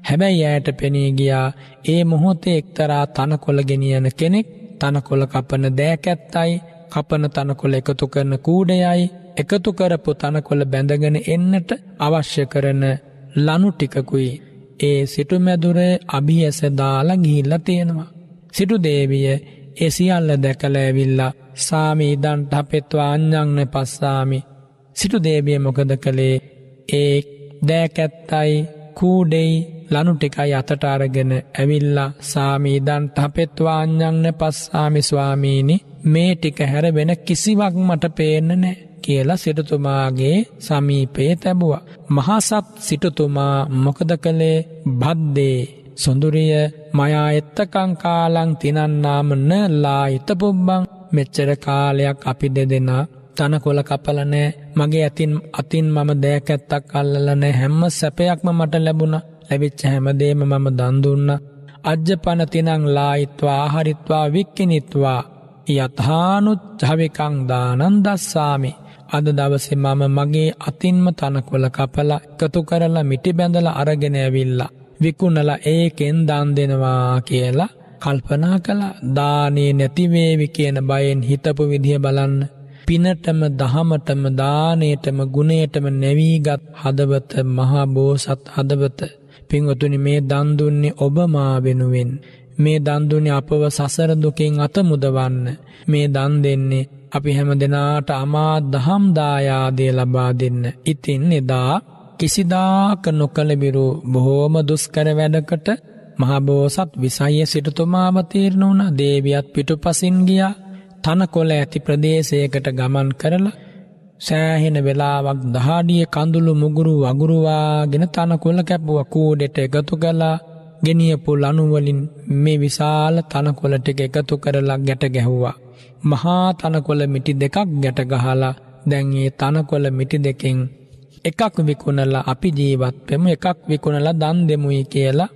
හැබැයි ෑයට පෙනී ගියා ඒ මොහොතේ එක්තරා තනකොළ ගෙනියන කෙනෙක් තනකොළ කපන දෑකැත්තයි කපන තනකොළ එකතු කරන කූඩයයි එකතු කරපු තනකොළ බැඳගෙන එන්නට අවශ්‍ය කරන ලනු ටිකකුයි. ඒ සිටුමැදුරේ අභියස දාලා ගිහිල්ල තියෙනවා. සිටු දේවිය එසිියල්ල දැකලෑවිල්ලා සාමීදන්ට අපෙත්වා අං්ඥංන පස්සාමි සිටු දේවිය මොකද කළේ ඒ දෑකැත්තයි කූඩෙයි ලනුටිකයි අතට අරගෙන ඇවිල්ලා සාමීදන් තපෙත්වාඥන්න පස්සාමි ස්වාමීනි මේ ටික හැර වෙන කිසිවක් මට පේන්න නෑ කියලා සිටතුමාගේ සමීපයේ තැබුවා. මහසත් සිටතුමා මොකද කළේ බද්දේ සොඳුරිය මයා එත්තකං කාලං තිනන්නාම න ලා ඉතපුබ්බං මෙච්චර කාලයක් අපි දෙදෙනා තන කොල කපල නෑ මගේ ඇතින් අතින් මම දෑක ඇත්තක් අල්ලල නෑ හැම්ම සැපයක්ම මට ලැබුණ ලැබිච්ච හැමදේම මම දන්දුන්න අජ්‍යපන තිනං ලායිත්වා ආහරිත්වා වික්කිනිත්වා යථානුච්චවිකං දානන් දස්සාමි අද දවසේ මම මගේ අතින්ම තනකොල කපලා එකතු කරලා මිටි බැඳල අරගෙන ඇවිල්ලා විකුණල ඒකෙන් දන් දෙනවා කියලා කල්පනා කළ දානේ නැතිවේවි කියන බයෙන් හිතපු විදිහ බලන්න පිනටම දහමටම දානයටම ගුණයටම නැවීගත් හදවත මහා බෝසත් හදවත පින්වතුනි මේ දන් දුන්නේ ඔබ මා වෙනුවෙන් මේ දන් දුන්නේ අපව සසර දුකෙන් අත මුදවන්න මේ දන් දෙන්නේ අපි හැම දෙනාට අමා දහම් දායාදය ලබා දෙන්න. ඉතින් එදා කිසිදාක නොකළ බිරු බොහෝම දුෂ්කර වැඩකට මහබෝසත් විසය්‍ය සිටුතුමාව තීරණ වුණා. දේවියත් පිටුපසින් ගියා. තනකොළ ඇති ප්‍රදේශයකට ගමන් කරලා සෑහෙන වෙලාවක් දහඩිය කඳුළු මුගුරු වගුරුවාගෙන තනකොළ කැපුව කූඩෙට එකතු කලා ගෙනියපු ලනුවලින් මේ විශාල තනකොළටික එකතු කරලා ගැට ගැහුවා. මහා තනකොළ මිටි දෙකක් ගැට ගහලා දැන් ඒ තනකොළ මිටි දෙකෙන් එකක් විකුණලා අපි ජීවත් වෙමු එකක් විකුණලා දන් දෙමුයි කියලා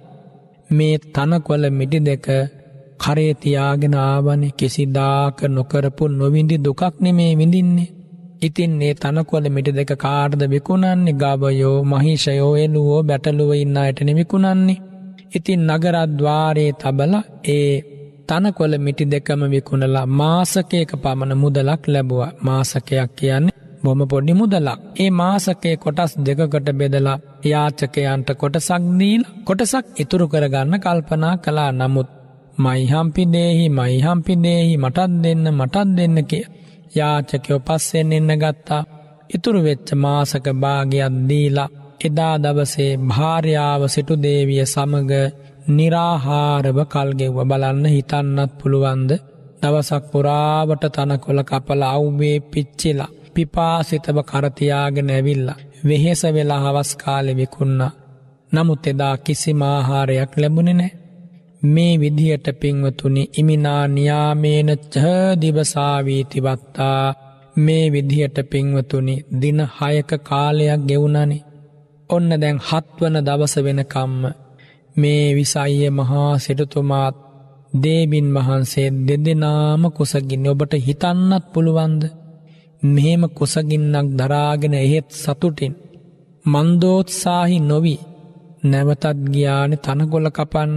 මේ තනකොළ මිටි දෙක කරේ තියාගෙන ආවනේ කිසිදාක නොකරපු නොවිඳි දුකක් නෙමේ විඳින්නේ. ඉතින් මේ තනකොළ මිටි දෙක කාටද විකුණන්නේ? ගබයෝ, මහීෂයෝ, එළුවෝ, බැටළුවෝ ඉන්න අයට නෙමිකුණන්නේ. ඉතින් නගරද්්වාරයේ තබලා ඒ තනකොළ මිටි දෙකම විකුණලා මාසකයක පමණ මුදලක් ලැබුවා. මාසකයක් කියන්නේ බොම පොඩි මුදලක්. ඒ මාසකයේ කොටස් දෙකකට බෙදලා යාචකයන්ට කොටසක් දීලා කොටසක් ඉතුරු කරගන්න කල්පනා කළා. නමුත් මයිහම්පිනේහි මයිහම්පිනේහි මටත් දෙන්න මටත් දෙන්න කිය. යාචකයෝ පස්සෙන් එන්න ගත්තා. ඉතුරු වෙච්ච මාසක භාගයක් දීලා එදා දවසේ භාර්යාව සිටු දේවිය සමග නිරාහාරව කල්ගෙව්ව බලන්න හිතන්නත් පුළුවන්ද. දවසක් පුරාවට තනකොළ කපල අව්වේ පිච්චිලා. පිපාසිතව කරතියාගෙන ඇවිල්ලා. වෙහෙස වෙලා හවස්කාලෙ විකුන්නා. නමුත් එදා කිසි මාහාරයක් ලැබුණෙ නෑ. මේ විදිහට පින්වතුනි ඉමිනා නියාමේනච්ච දිවසාවී තිබත්තා මේ විදිහට පින්වතුනි දින හයක කාලයක් ගෙවුණනි ඔන්න දැන් හත්වන දවස වෙනකම්ම මේ විසයිය මහා සිටතුමාත් දේබින් වහන්සේ දෙදෙනාම කුසගින්න ඔබට හිතන්නත් පුළුවන්ද මෙහෙම කුසගින්නක් දරාගෙන එහෙත් සතුටින් මන්දෝත්සාහි නොවී නැවතත් ගියානෙ තනගොල කපන්න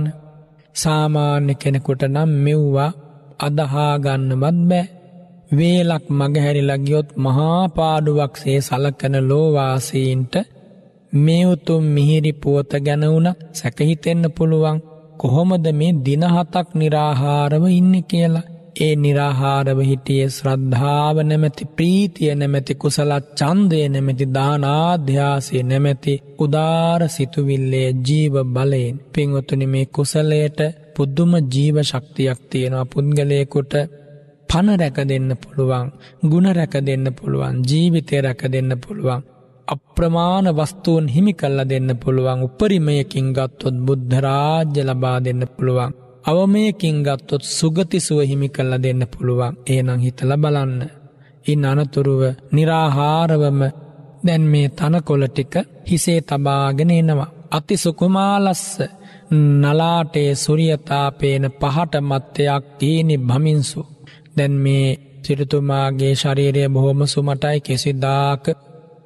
සාමාන්‍ය කෙනෙකුට නම් මෙව්වා අදහාගන්නවත් බෑ වේලක් මගහැරිලගියොත් මහාපාඩුවක්සේ සලකන ලෝවාසීන්ට මේ උතුම් මිහිරි පුවත ගැනවුන සැකහිතෙන්න පුළුවන් කොහොමද මේ දිනහතක් නිරාහාරව ඉන්න කියලා ඒ නිරාහාරව හිටියේ ශ්‍රද්ධාව නැමැති ප්‍රීතිය නැමැති කුසල ඡන්දය නැමැති දානාධ්‍යාසය නැමැති උදාර සිතුවිල්ලේ ජීව බලයෙන් පින්වතුනි මේ කුසලයට පුදුම ජීව ශක්තියක් තියෙනවා පුද්ගලයෙකුට පණ රැක දෙන්න පුළුවන් ගුණ රැක දෙන්න පුළුවන් ජීවිතය රැක දෙන්න පුළුවන් අප්‍රමාණ වස්තුූන් හිමි කල්ල දෙන්න පුළුවන් උපරිමයකින් ගත්තොත් බුද්ධරාජ්‍ය ලබා දෙන්න පුළුවන් අවමයකින් ගත්තොත් සුගතිසුව හිමි කල්ල දෙන්න පුළුවන් ඒනං හිතල බලන්න. ඉන් අනතුරුව නිරාහාරවම දැන් මේ තනකොල ටික හිසේ තබාගෙන එනවා. අති සුකුමාලස්ස නලාටේ සුරියතාපේන පහට මත්තයක් තියනි භමින්සු. දැන් මේ සිරතුමාගේ ශරීරය බොහොම සුමටයි කෙසිදාක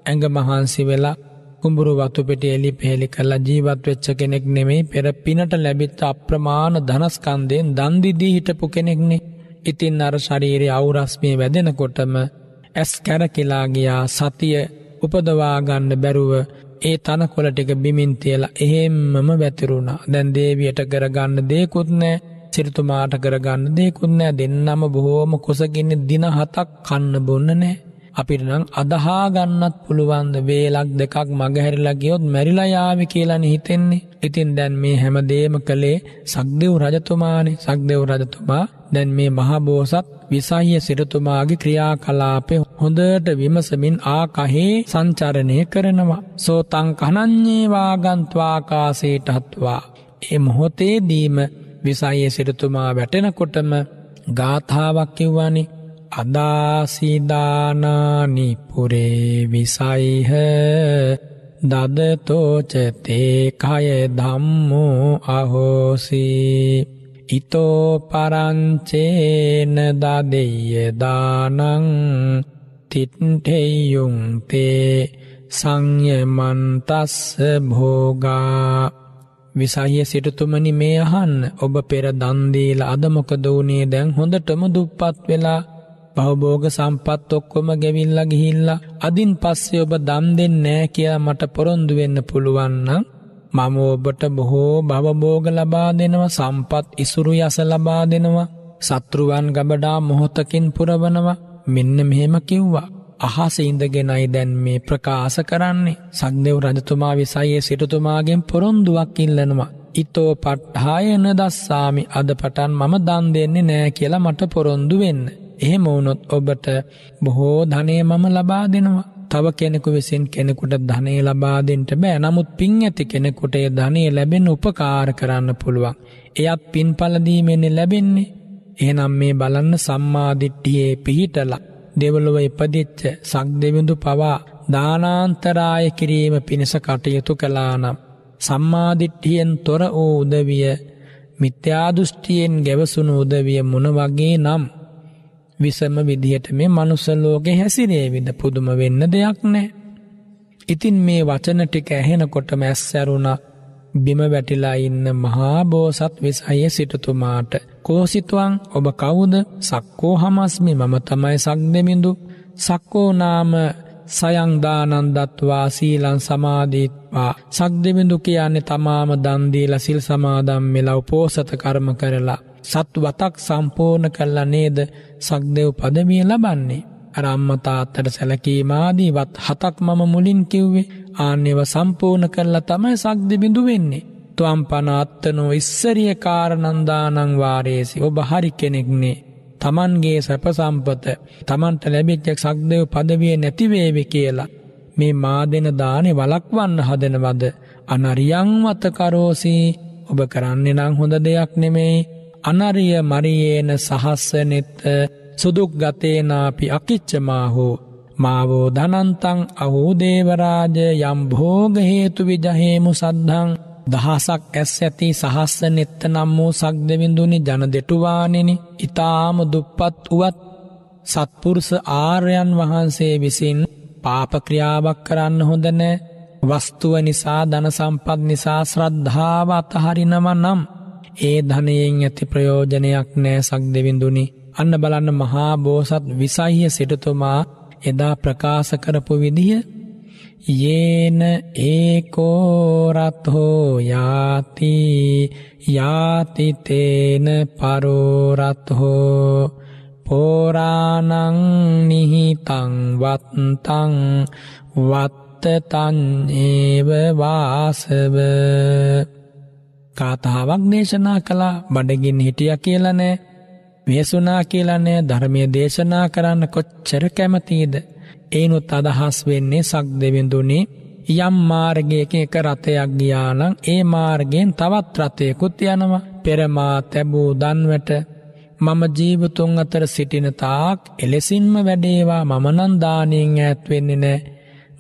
ඇඟ මහන්සි වෙලා කුඹුරු වතුපෙට එලි පෙහෙළි කරලා ජීවත් වෙච්ච කෙනෙක් නෙමෙයි පෙර පිනට ලැබිත් අප්‍රමාණ ධනස්කන්දයෙන් දන්දිදී හිටපු කෙනෙක්නේ. ඉතින් අර ශරීරයේ අවුරස්මිය වැදෙනකොටම ඇස් කැරකිලාගියා සතිය උපදවාගන්න බැරුව ඒ තනකොල ටික බිමින් තියලා එහෙම්මම වැතිරුණා. දැන් දේවියට කරගන්න දෙයක්වත් නැහැ. සිරිතුමාට කරගන්න දෙයක්වත් නැහැ. දෙන්නම බොහෝම කුසගින්න දින හතක් කන්න බොන්න නැහැ. අපිට නම් අදහා ගන්නත් පුළුවන්ද වේලක් දෙකක් මගහැරිලා ගියොත් මැරිලා යාවි කියලානේ හිතෙන්නේ. ඉතින් දැන් මේ හැමදේම කළේ සක්දෙව් රජතුමානේ. සක්දෙව් රජතුමා දැන් මේ මහා බෝසත් විසාහිය සිරතුමාගේ ක්‍රියාකලාපේ හොඳට විමසමින් ආකාහේ සංචරණය කරනවා. සෝතං කනඤ්ඤේ වාගන්්වාකාසේට හත්වා. ඒ මොහොතේදීම විසාහිය සිරතුමා වැටෙනකොටම ගාථාවක් කිව්වානේ අදාසිදානානි පුරේ විසයිහ දදතෝචතේ කය ධම්මෝ අහෝසි ඉතෝ පරංචේන දදෙය දානං තිට්ටෙයුං තේ සංයමන්තස්ස භෝගා විසාහිය සිටුතුමනි මේ අහන්න ඔබ පෙර දන්දීල අදමොකද වුණේ දැන් හොඳටම දුප්පත් වෙලා පහුබෝග සම්පත් ඔක්කොම ගෙවිල්ල ගිහිල්ලා අදින් පස්සේ ඔබ දම් දෙෙන් නෑ කියලා මට පොරොන්දු වෙන්න පුළුවන්නම් මම ඔබට බොහෝ භවබෝග ලබා දෙනවා සම්පත් ඉසුරු යස ලබා දෙනවා සත්තුරුවන් ගබඩා මොහොතකින් පුරවනවා මෙන්න මෙහෙම කිව්වා. අහස ඉඳගෙනයි දැන් මේ ප්‍රකාශ කරන්නේ සක්දෙව් රජතුමා විසයේ සිටතුමාගෙන් පොරොන්දුවක් ඉල්ලනවා. ඉතෝ පට්හායන දස්සාමි අද පටන් මම දන් දෙන්නේ නෑ කියලා මට පොරොන්දු වෙන්න. එහෙම වුණොත් ඔබට බොහෝ ධනේ මම ලබා දෙනවා. තව කෙනෙකු විසින් කෙනෙකුට ධනය ලබා දෙන්න බෑ. නමුත් පින් ඇති කෙනෙකුට ඒ ධනය ලැබෙන උපකාර කරන්න පුළුවන්. එයත් පින්ඵල දීමෙන්නේ ලැබෙන්නේ. එහෙනම් මේ බලන්න සම්මා දිට්ඨියේ පිහිටලා දෙවලොව ඉපදිච්ච සක්දෙවිඳු පවා දානාන්තරාය කිරීම පිණිස කටයුතු කළානම් සම්මාදිට්ඨියෙන් තොර වූ උදවිය මිත්‍යාදෘෂ්ටියෙන් ගැවසුණු උදවිය මොන වගේ නම් විසම විදිහට මේ මනුස්ස ලෝකේ හැසිරෙවිද පුදුම වෙන්න දෙයක් නැහැ. ඉතින් මේ වචන ටික ඇහෙනකොටම ඇස්සරුණා බිම වැටිලා ඉන්න මහා බෝසත් විසය සිටුතුමාට කෝසිතුවං ඔබ කවුද? සක්කෝ හමස්මි මම තමයි සක්දෙමිඳු. සක්කෝ නාම සයං දානං දත්වා සීලං සමාදීත්වා සක්දෙමිඳු කියන්නේ තමාම දන් දීලා සිල් සමාදන් වෙලා උපෝසත කර්ම කරලා සත් වතක් සම්පූර්ණ කල්ලා නේද සක්දෙව් පදමිය ලබන්නේ. අර අම්මතාත්තට සැලකීමාදී වත් හතක් මම මුලින් කිව්වේ ආන්‍යව සම්පූර්ණ කල්ලා තමයි සක්දිබිඳු වෙන්නේ. ත්වම්පනාත්තනෝ ඉස්සරිය කාරණන්දානං වාරේසි ඔබ හරි කෙනෙක්නේ. තමන්ගේ සැපසම්පත තමන්ට ලැබිච්ච සක්දෙව් පදවිය නැතිවේවි කියලා. මේ මාදෙන දානෙ වලක්වන්න හදනවද අනරියංවතකරෝසී ඔබ කරන්නේ නං හොඳ දෙයක් නෙමෙයි අනරිය මරියේන සහස්සනෙත්ත සුදුක් ගතේනාපි අකිච්චමාහෝ මාවෝ ධනන්තං අහෝදේවරාජ යම් භෝගහේතු විජහේමු සද්ධං දහසක් ඇස් ඇති සහස්ස නෙත්ත නම් වූ සක්දවිඳුනි ජන දෙටුවානෙනි ඉතාම දුප්පත් වුවත් සත්පුරුෂ ආර්යන් වහන්සේ විසින් පාපක්‍රියාවක් කරන්න හොඳනෑ වස්තුව නිසා ධන සම්පත් නිසා ශ්‍රද්ධාව අතහරිනව නම් ඒ ධනයෙන් ඇති ප්‍රයෝජනයක් නෑ සක් දෙවිඳුනි. අන්න බලන්න මහා බෝසත් විසහිය සිටතුමා එදා ප්‍රකාශ කරපු විදිහ යේන ඒකෝරත්හෝ යාති යාතිතේන පරෝරත්හෝ පෝරාණං නිහිතං වත්තං වත්තතන් ඒව වාසව කාතාවක් දේශනා කළා බඩගින් හිටිය කියලා නෑ වේසුනා කියලා නෑ ධර්මයේ දේශනා කරන්න කොච්චර කැමතිද ඒනොත් අදහස් වෙන්නේ සක් දෙවිඳුනි යම් මාර්ගයක එක රථයක් ගියා නම් ඒ මාර්ගයෙන් තවත් රථයකුත් යනවා පෙර මා තැබූ දන්වැට මම ජීවතුන් අතර සිටින තාක් එලෙසින්ම වැඩේවා මම නම් දානෙන් ඈත් වෙන්නේ නැහැ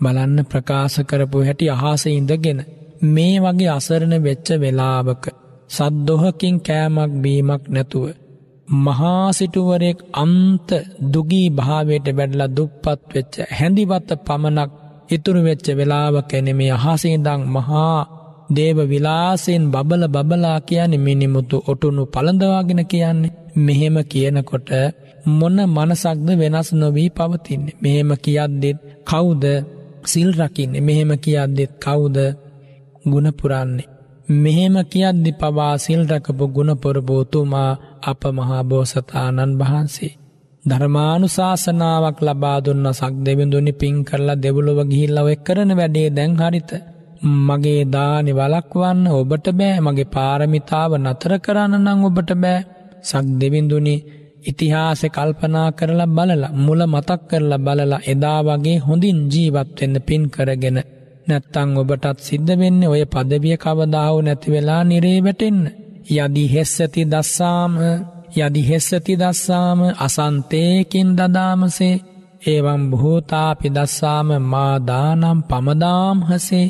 බලන්න ප්‍රකාශ කරපු හැටි අහසේ ඉඳගෙන මේ වගේ අසරණ වෙච්ච වෙලාවක සද්දොහකින් කෑමක් බීමක් නැතුව. මහාසිටුවරෙක් අන්ත දුගී භාවයට වැඩලා දුප්පත් වෙච්ච හැඳිවත්ත පමණක් ඉතුරු වෙච්ච වෙලාවක නෙමේ අහසේදං මහා දේව විලාසයෙන් බබල බබලා කියන්නේ මිනිමුතු ඔටුනු පළඳවාගෙන කියන්නේ මෙහෙම කියනකොට මොන මනසක්ද වෙනස් නොවී පවතින්නේ මෙහෙම කියද්දෙත් කවුද සිල් රකින්නේ මෙහෙම කියද්දෙත් කවුද ගුණ පුරන්නේ. මෙහෙම කියද්දි පවා සිල් රකපු ගුණපොරබෝතුමා අප මහාබෝසතාණන් වහන්සේ. ධර්මානුශාසනාවක් ලබා දුන්න සක් දෙවිඳුනි පින් කරලා දෙවුලොව ගිහිල්ලව කරන වැඩේ දැන් හරිත. මගේ දානි වලක්වන්න ඔබට බෑ මගේ පාරමිතාව නතර කරන්න නං ඔබට බෑ සක් දෙවිඳුනි ඉතිහාසෙ කල්පනා කරලා බලලා මුල මතක් කරලා බලලා එදා වගේ හොඳින් ජීවත්වෙන්න පින් කරගෙන නැත්තං ඔබටත් සිද්ධ වෙන්න ඔය පදවිය කවදාව නැති වෙලා නිරේ වැටෙන්න. යදි හෙස්සති දස්සාම යදි හෙස්සති දස්සාම අසන්තේකින් දදාමසේ ඒවම් බොහෝතාපි දස්සාම මාදානම් පමදාම්හසේ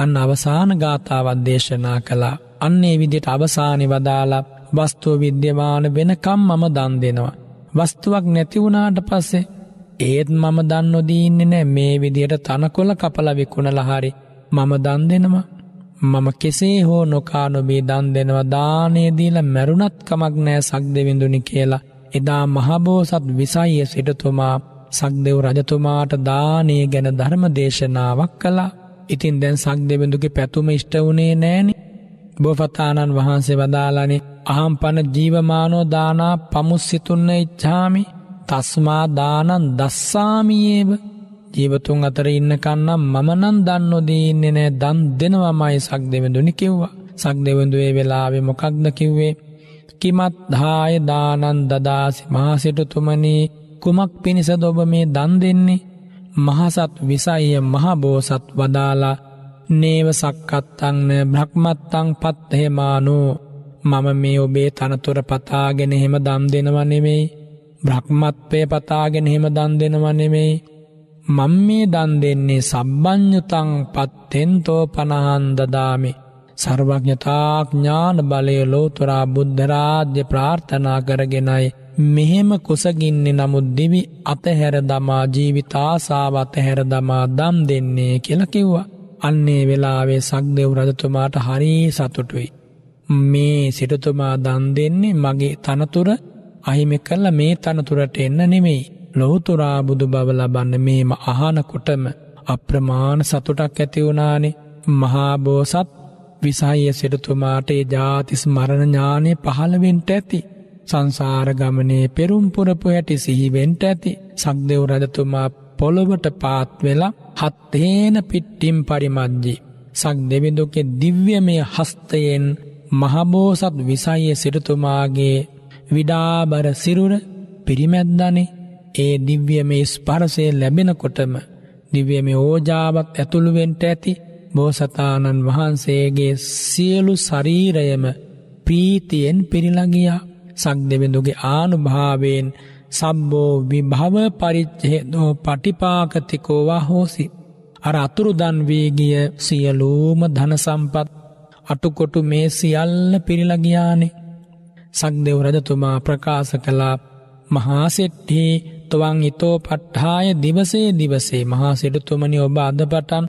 අන්න අවසාන ගාථාවත් දේශනා කළා. අන්නේ විදිට අවසානි වදාලා වස්තුව විද්‍යමාන වෙනකම් මම දන් දෙෙනවා. වස්තුවක් නැතිවුණාට පස්සේ ඒත් මම දන් නොදීන්නේ නෑ මේ විදිහට තනකොල කපල විකුණලා හරි මම දන් දෙනවා. මම කෙසේ හෝ නොකානොබී දන් දෙනවා දානයේදීලා මැරුණත් කමක් නෑ සක් දෙවිඳුනි කියලා. එදා මහබෝසත් විසයිය සිටතුමා සක්දෙව් රජතුමාට දානය ගැන ධර්ම දේශනාවක් කලා ඉතින් දැන් සක් දෙබඳුකි පැතුම ඉෂ්ට වුණේ නෑනි බෝපතාණන් වහන්සේ වදාලනේ අහම් පන ජීවමානෝ දානා පමුස්සිතුන්න ඉච්චාමි තස්මා දානන් දස්සාමියේව ජීවතුන් අතර ඉන්නකන්නම් මමනන් දන්නොදීන්නේ නෑ දන් දෙනවමයි සක් දෙවඳුනි කිව්වා. සක් දෙවඳුවේ වෙලාවේ මොකක්ද කිව්වේ. කිමත් දාය දානන් දදාසි මහසිටුතුමනී කුමක් පිණිස දොබ මේ දන් දෙන්නේ. මහසත් විසයිය මහබෝසත් වදාලා නේව සක්කත්තන්න බ්‍රහ්මත්තං පත්හෙමානෝ මම මේ ඔබේ තනතුර පතාගෙන එහෙම දම් දෙනව නෙමෙයි බ්‍රහ්මත්වය පතාගෙන එහෙම දන් දෙනවා නෙමෙයි මම මේ දන් දෙන්නේ සබ්බඤ්ඤුතං පත්තෙන්තෝ පනහන් දදාමි සර්වඥතා ඥාන බලය ලෝතර බුද්ධ රාජ්‍ය ප්‍රාර්ථනා කරගෙනයි මෙහෙම කුසගින්නේ නමුත් දිවි අතහැර දමා ජීවිතාසාව අතහැර දමා දම් දෙන්නේ කියලා කිව්වා අන්නේ වෙලාවේ සක්දෙව් රජතුමාට හරි සතුටුයි මේ සිටතුමා දන් දෙන්නේ මගේ තනතුර අහිමි කල්ල මේ තනතුරට එන්න නෙමෙයි. ලොහුතුරා බුදු බව ලබන්න මේම අහනකොටම අප්‍රමාණ සතුටක් ඇතිවුණානේ මහාබෝසත් විසාය සිරතුමාටේ ජාතිස් මරණඥානය පහළවෙන්ට ඇති. සංසාර ගමනේ පෙරුම්පුරපු ඇටි සිහිවෙන්ට ඇති සක්දෙව් රජතුමා පොළොවට පාත්වෙලා හත්තේන පිට්ටිම් පරිමජ්ජි. සක් දෙවිදුකෙ දිව්‍යමය හස්තයෙන් මහබෝසත් විසයිය සිරතුමාගේ විඩාබර සිරුර පිරිමැද්දනේ ඒ දිව්‍ය මේ ස්පරසය ලැබෙනකොටම දිව්‍ය මේ ඕජාවත් ඇතුළුවෙන්ට ඇති බෝසතාණන් වහන්සේගේ සියලු ශරීරයම ප්‍රීතියෙන් පිරිලගියා සක් දෙවිඳුගේ ආනුභාවයෙන් සම්බෝ විභව පරිච්චේදෝ පටිපාකතිකෝවා හෝසි. අර අතුරුදන් වී ගිය සියලූම ධනසම්පත් අටුකොටු මේ සියල්ල පිරිලගියානේ. සක්දෙව් රජතුමා ප්‍රකාශ කලා මහාසෙට්හි තුවන් හිතෝ පට්ඨාය දිවසේ දිවසේ මහාසිඩුතුමනි ඔබ අදපටන්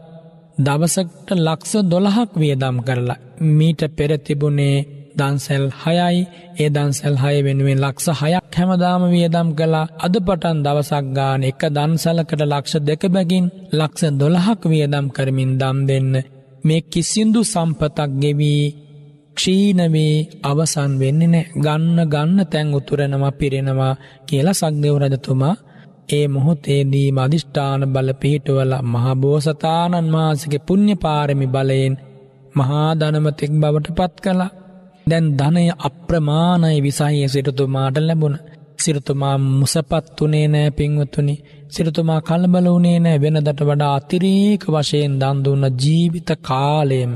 දවසකට ලක්ෂ දොළහක් වියදම් කරලා මීට පෙරතිබුණේ දන්සැල් හයයි ඒ දන්සැල් හය වෙනුවෙන් ලක්ෂ හයක් හැමදාම වියදම් කලා අද පටන් දවසක් ගාන එක දන්සලකට ලක්ෂ දෙක බැගින් ලක්ෂ දොළහක් වියදම් කරමින් දම් දෙන්න මේ කිසිදු සම්පතක් ගෙවී ක්ෂීනවේ අවසන් වෙන්නේ නෑ ගන්න ගන්න තැන් උතුරනවා පිරෙනවා කියලා සක්දෙව රජතුමා ඒ මොහොතේදී මධිෂ්ඨාන බල පිහිටුවල මහබෝසතාණන් වහන්සගේ පුුණ්්‍යපාරමි බලයෙන් මහා ධනමතෙක් බවට පත් කලා දැන් ධනය අප්‍රමාණයි විසාහිය සිරතුමාට ලැබුණ සිරතුමා මුසපත් වනේ නෑ පින්වතුනි සිරතුමා කල්බල වනේ නෑ වෙනදට වඩා අතිරේක වශයෙන් දන්දුන්න ජීවිත කාලයම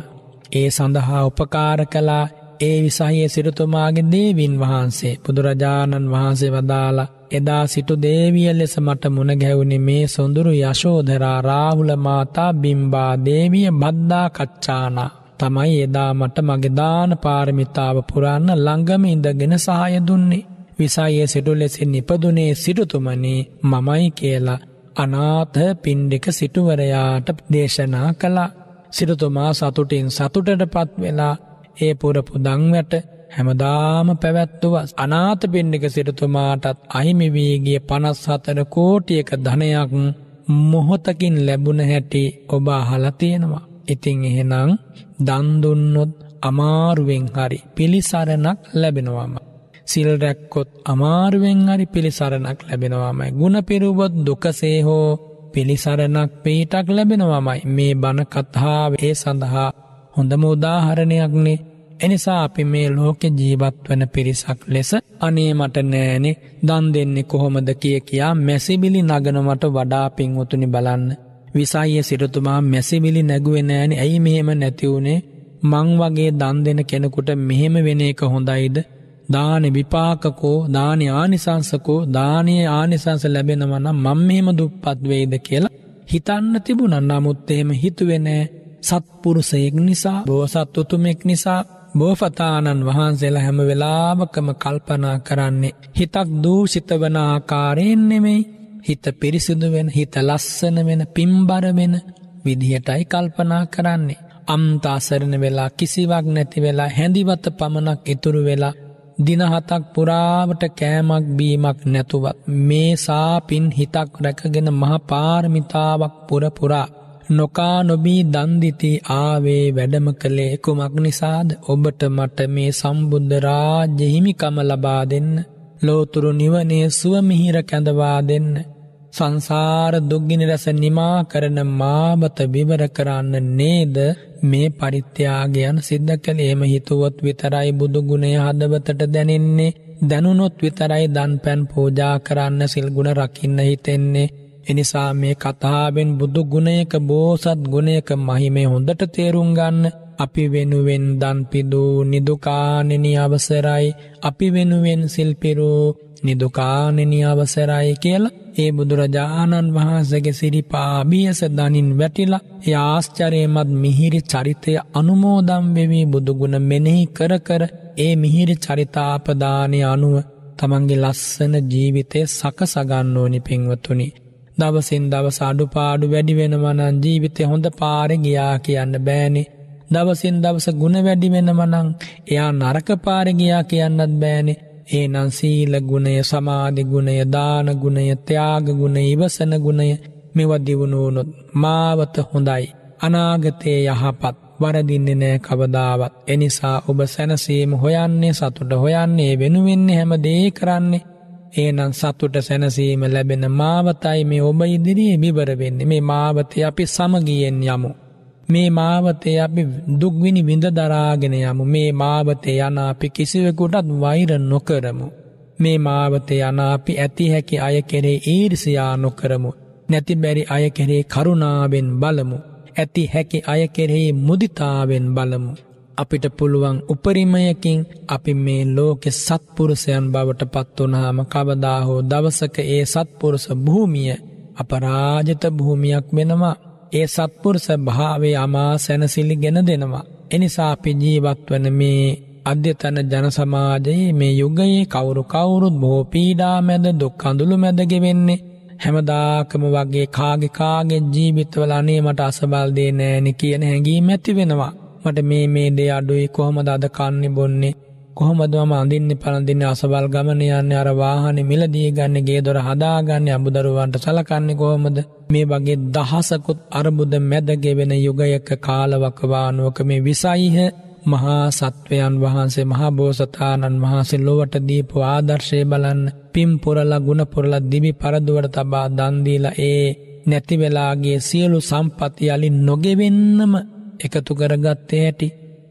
ඒ සඳහා උපකාර කලා ඒ විසායේ සිරතුමාගේ දේවින් වහන්සේ බුදුරජාණන් වහන්සේ වදාලා එදා සිටු දේවිය ලෙස මට මුණ ගැවුණි මේ සොඳුරු යශෝදරා රාහුල මාතා බිම්බා දේවිය බද්දා කච්චානා තමයි එදා මට මගේ දාන පාරමිතාව පුරන්න ළඟම ඉඳගෙන සහාය දුන්නේ විසායේ සිටු ලෙසින් නිපදුනේ සිටුතුමනි මමයි කියලා අනාථ පින්ඩික සිටුවරයාට දේශනා කළා සිරතුමා සතුටින් සතුටට පත්වෙලා ඒ පුරපු දංවැට හැමදාම පැවැත්තුව අනාත පෙන්ඩික සිරතුමාටත් අහිමිවීගේ පනස් හතර කෝටියක ධනයක් මොහොතකින් ලැබුණ හැටි ඔබ අහලතියෙනවා. ඉතිං එහෙනම් දන්දුන්නොත් අමාරුවෙන් හරි පිළිසරණක් ලැබෙනවාම. සිල්රැක්කොත් අමාරුවෙන් හරි පිළිසරණක් ලැබෙනවාමයි. ගුණ පිරුවොත් දුකසේ හෝ පිළිසරණක් පිහිටක් ලැබෙනවමයි මේ බණ කතාව ඒ සඳහා හොඳම උදාහරණයක්නේ එනිසා අපි මේ ලෝක ජීවත් වන පිරිසක් ලෙස අනේ මට නෑනේ දන් දෙන්නේ කොහොමද කිය කියා මැසිබිලි නගනමට වඩා පින්වතුනි බලන්න. විසායේ සිරතුමා මැසිබිලි නැගුවේ නෑන ඇයි මෙහෙම නැතිවුණේ මං වගේ දන් දෙන කෙනෙකුට මෙහෙම වෙන එක හොඳයිද දානෙ විපාකකෝ දානෙ ආනිසංසකෝ දානයේ ආනිසංස ලැබෙනවා නම් මම මෙහෙම දුප්පත් වෙයිද කියලා හිතන්න තිබුණා. නමුත් එහෙම හිතුවේ නෑ. සත්පුරුෂයෙක් නිසා, බෝසත් උතුමෙක් නිසා බෝසතාණන් වහන්සේලා හැම වෙලාවකම කල්පනා කරන්නේ හිතක් දූෂිත වන ආකාරයෙන් නෙමෙයි. හිත පිරිසිදු වෙන, හිත ලස්සන වෙන, පිම්බර වෙන විදිහටයි කල්පනා කරන්නේ. අම්තාසරණ වෙලා කිසිවක් නැති වෙලා හැඳිවත පමණක් ඉතුරු වෙලා දිනහතක් පුරාවට කෑමක් බීමක් නැතුවත් මේ සාපින් හිතක් රැකගෙන මහපාර්මිතාවක් පුරපුරා නොකා නොබී දන්දිති ආවේ වැඩම කළේ කුමක් නිසාද ඔබට මට මේ සම්බුද්ධ රාජ්‍ය හිමිකම ලබා දෙන්න ලෝතුරු නිවනේ සුවමිහිර කැඳවා දෙන්න සංසාර දුක්ගිනි රැස නිමා කරන මාබත විවර කරන්න නේද මේ පරිත්‍යාගයන් සිද්ධ කළ එහෙම හිතුවොත් විතරයි බුදුගුණය හදවතට දැනෙන්නේ දැනුනොත් විතරයි දන් පැන් පෝජා කරන්න සිල්ගුණ රකින්න හිතෙන්නේ එනිසා මේ කතාවෙන් බුදු ගුණයක බෝසත් ගුණයක මහිමේ හොඳට තේරුම් ගන්න අපි වෙනුවෙන් දන්පිදූ නිදුකානෙනි අවසරයි අපි වෙනුවෙන් සිල්පිරූ නිදුකානෙනි අවසරයි කියලා ඒ බුදුරජාණන් වහන්සගේ සිරිපා බියස දනින් වැටිලා යාස්චරයමත් මිහිරි චරිතය අනුමෝදම් වෙවී බුදුගුණ මෙනෙහි කර කර ඒ මිහිරි චරිතාපදානය අනුව තමන්ගේ ලස්සන ජීවිතය සකසගන්න ඕනි පින්වතුනි. දවසින් දවස අඩුපාඩු වැඩිවෙනවනන් ජීවිතය හොඳ පාර ගියා කියන්න බෑනේ දවසින් දවස ගුණ වැඩි වෙනවනම් එයා නරක පාරගියා කියන්නත් බෑනේ ඒනම් සීල ගුණය සමාධි ගුණය දාන ගුණය ත්‍යාග ගුණය ඉවසන ගුණය මෙවා දියුණුවනොත් මාවත හොඳයි අනාගතයේ යහපත් වරදින්නේ නෑ කවදාවත් එනිසා ඔබ සැනසීම හොයන්නේ සතුට හොයන්නේ වෙනුවෙන්න හැම දේ කරන්නේ ඒනම් සතුට සැනසීම ලැබෙන මාවතයි මේ ඔබ ඉදිරියේ විවර වෙන්නේ මේ මාවතේ අපි සමගියෙන් යමු මේ මාවතේ අපි දුක්විනි විඳ දරාගෙන යමු මේ මාවතේ යන අපි කිසිවෙකුටත් වෛර නොකරමු මේ මාවතේ යන අපි ඇති හැකි අය කෙරේ ඊර්ෂියා නොකරමු නැති බැරි අය කෙරේ කරුණාවෙන් බලමු ඇති හැකි අය කෙරෙහි මුදිතාවෙන් බලමු අපිට පුළුවන් උපරිමයකින් අපි මේ ලෝකෙ සත්පුරුෂයන් බවට පත්වනාම කවදා හෝ දවසක ඒ සත්පුරුෂ භූමිය අපරාජත භූමියක් වෙනවා ඒ සත්පුරුෂ භාවේ අමා සැනසිලි ගෙන දෙනවා. එනිසා අපි ජීවත් වන මේ අධ්‍යතන ජනසමාජයේ මේ යුගයේ කවුරු කවුරුත් බොහෝ පීඩා මැද දුක් අඳුළු මැද ගෙවෙන්නේ. හැමදාකම වගේ කාගේ කාගේ ජීවිතවල අනේ මට අසබල් දෙන්නේ නැණි කියන හැඟීම ඇති වෙනවා. මට මේ මේ දේ අඩුයි කොහමද අද කන්නේ බොන්නේ කොහොමද මම අඳින්නේ පළඳින්නේ අසවල් ගමන යන්නේ අර වාහනේ මිලදී ගන්න ගේ දොර හදාගන්නේ අමුදරුවන්ට සලකන්නේ කොහොමද මේ වගේ දහසකුත් අරබුද මැද ගෙවෙන යුගයක කාලවකවානුවක මේ විසයිහ මහා සත්වයන් වහන්සේ මහා බෝසතාණන් වහන්සේ ලොවට දීපු ආදර්ශය බලන්න පිම් පුරලා ගුණ පුරලා දිවි පරදුවට තබා දන් දීලා ඒ නැති වෙලාගේ සියලු සම්පත් යලි නොගෙවෙන්නම එකතු කරගත්තේ ඇති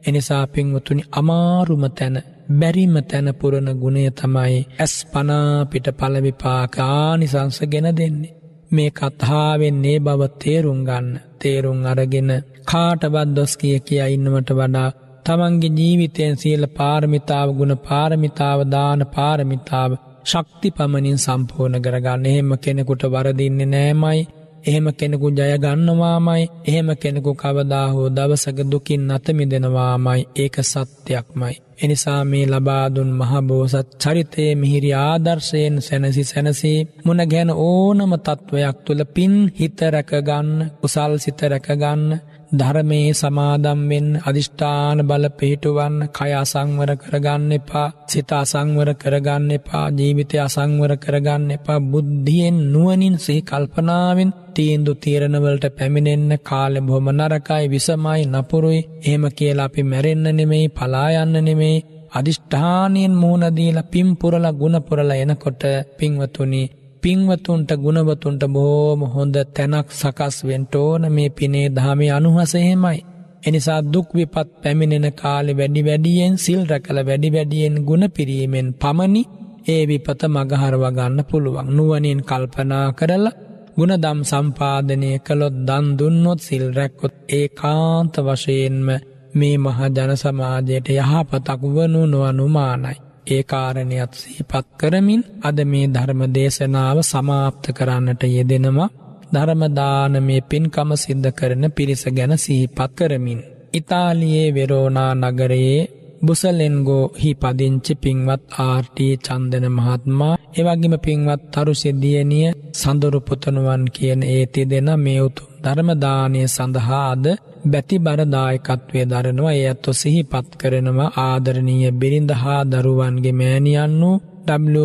එනිසා පින්වතුනි අමාරුම තැන බැරිම තැනපුරණ ගුණය තමයි ඇස් පනාපිට පලවිපාකානිසංස ගෙන දෙන්නේ. මේ කත්හාාවෙන් ඒ බව තේරුම් ගන්න තේරුම් අරගෙන කාටබත් දොස් කිය කියා ඉන්නමට වඩා තමන්ගේ ජීවිතයෙන් සියල පාරමිතාව ගුණ පාරමිතාව දාන පාරමිතාව ශක්ති පමණින් සම්පූර්ණ කරගන්න එහෙම කෙනෙකුට වරදින්නේ නෑමයි එහෙම කෙනෙකු ජය ගන්නවාමයි එහෙම කෙනෙකු කවදා හෝ දවසක දුකින් නැතමිදෙනවාමයි ඒක සත්‍යක්මයි එනිසා මේ ලබාදුන් මහබෝසත් චරිතයේ මිහිරි ආදර්ශයෙන් සැනසි සැනසී මුණ ගැන ඕනම තත්ත්වයක් තුළ පින් හිත රැකගන්න කුසල් සිත රැකගන්න ධර්මයේ සමාදම් වෙන්න අදිෂ්ඨාන බල පිහිටුවන්න කය අසංවර කරගන්න එපා සිත අසංවර කරගන්න එපා ජීවිතය අසංවර කරගන්න එපා බුද්ධියෙන් නුවණින් සිහි කල්පනාවෙන් තීන්දු තීරණ වලට පැමිණෙන්න කාලෙ බොහොම නරකයි විසමයි නපුරුයි එහෙම කියලා අපි මැරෙන්න නෙමෙයි පලා යන්න නෙමෙයි අදිෂ්ඨානයෙන් මූණ දීලා පින් පුරලා ගුණ පුරලා එනකොට පින්වතුනි පින්වතුන්ට ගුණවතුන්ට බෝම හොඳ තැනක් සකස් වෙන්ටෝන මේ පිනේ දහමේ අනුහසහෙමයි. එනිසා දුක් විපත් පැමිණෙන කාලෙ වැඩි වැඩියෙන් සිල් රැකළ වැඩි වැඩියෙන් ගුණ පිරීමෙන් පමණි ඒ විපත මගහරවගන්න පුළුවන් නුවනින් කල්පනා කරලා ගුණදම් සම්පාධනය කළොත් දන් දුන්නොත් සිල් රැක්කොත් ඒ කාන්ත වශයෙන්ම මේ මහ ජන සමාජයට යහපතක් වනු නොවනුමානයි. ඒ කාරණයත් සිහිපත් කරමින් අද මේ ධර්ම දේශනාව සමාප්ත කරන්නට යෙදෙනවා ධර්මදාන මේ පින්කම සිද්ධ කරන පිරිස ගැන සිහිපත් කරමින්. ඉතාලියේ වෙරෝනා නගරයේ බුසලෙන්ගෝ හි පදිංචි පින්වත් ආර්ටී චන්දන මහත්මා එවගේම පින්වත් තරු සිදියනිය සඳුරු පුතනුවන් කියන ඒ තිදෙන මේ උතුම් ධර්මදානය සඳහා අද බැති බරදායකත්වය දරනවා ඒ අත්ව සිහිපත් කරනවා ආදරණීය බිරිඳ හා දරුවන්ගේ මෑණියන්නු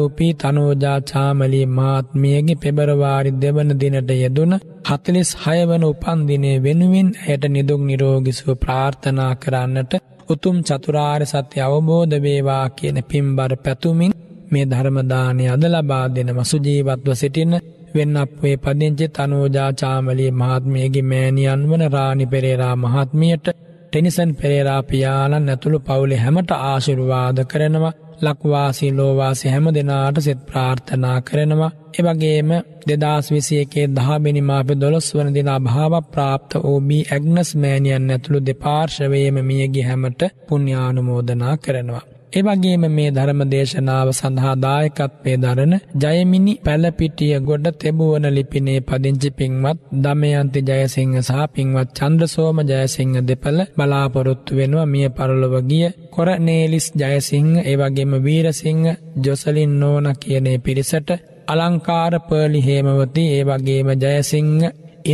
WP තනෝජා චාමලී මාත්මියගේ පෙබරවාරි දෙවන දිනට යෙදුන හතලිස් හයවන උපන්දිනය වෙනුවෙන් ඇයට නිදුක් නිරෝගිසුව ප්‍රාර්ථනා කරන්නට උතුම් චතුරාර් සත්‍ය අවබෝධ වේවා කියන පිම්බර පැතුමින් මේ ධර්මදානය අද ලබා දෙන මසුජීවත්ව සිටින්න වෙන්නප්වේ පදිංචි තනෝජාචාමලී මහත්මියගේ මෑණියන් වන රාණි පෙරේරා මහත්මියට ටෙනිසන් පෙරේරා පියාණන් ඇතුළු පවුලේ හැමට ආශිර්වාද කරනවා ලක්වාසී ලෝවාසි හැම දෙනාට සෙත් ප්‍රාර්ථනා කරනවා එවගේම දෙදස් විසියකේ දහබිනි මාපි දොළොස් වන දිනා භාව ප්‍රාප්ත ඕබී ඇග්නස් මෑනියන් ඇතුළු දෙපාර්ශවයේම මියගි හැමට පුුණ්‍යානුමෝදනා කරනවා. එවගේම මේ ධර්ම දේශනාව සඳහා දායකත්වය දරන ජයමිනි පැලපිටිය ගොඩ තෙබුවන ලිපිනේ පදිංචි පින්වත් දමයන්ති ජයසිංහ සහ පින්වත් චන්ද්‍රසෝම ජයසිංහ දෙපළ බලාපොරොත්තු වෙනවා මිය පරලොව ගිය කොරනේලිස් ජයසිංහ එවගේම වීරසිංහ ජොසලින් නෝන කියනේ පිරිසට අලංකාර පර්ලි හේමවති ඒ වගේම ජයසිංහ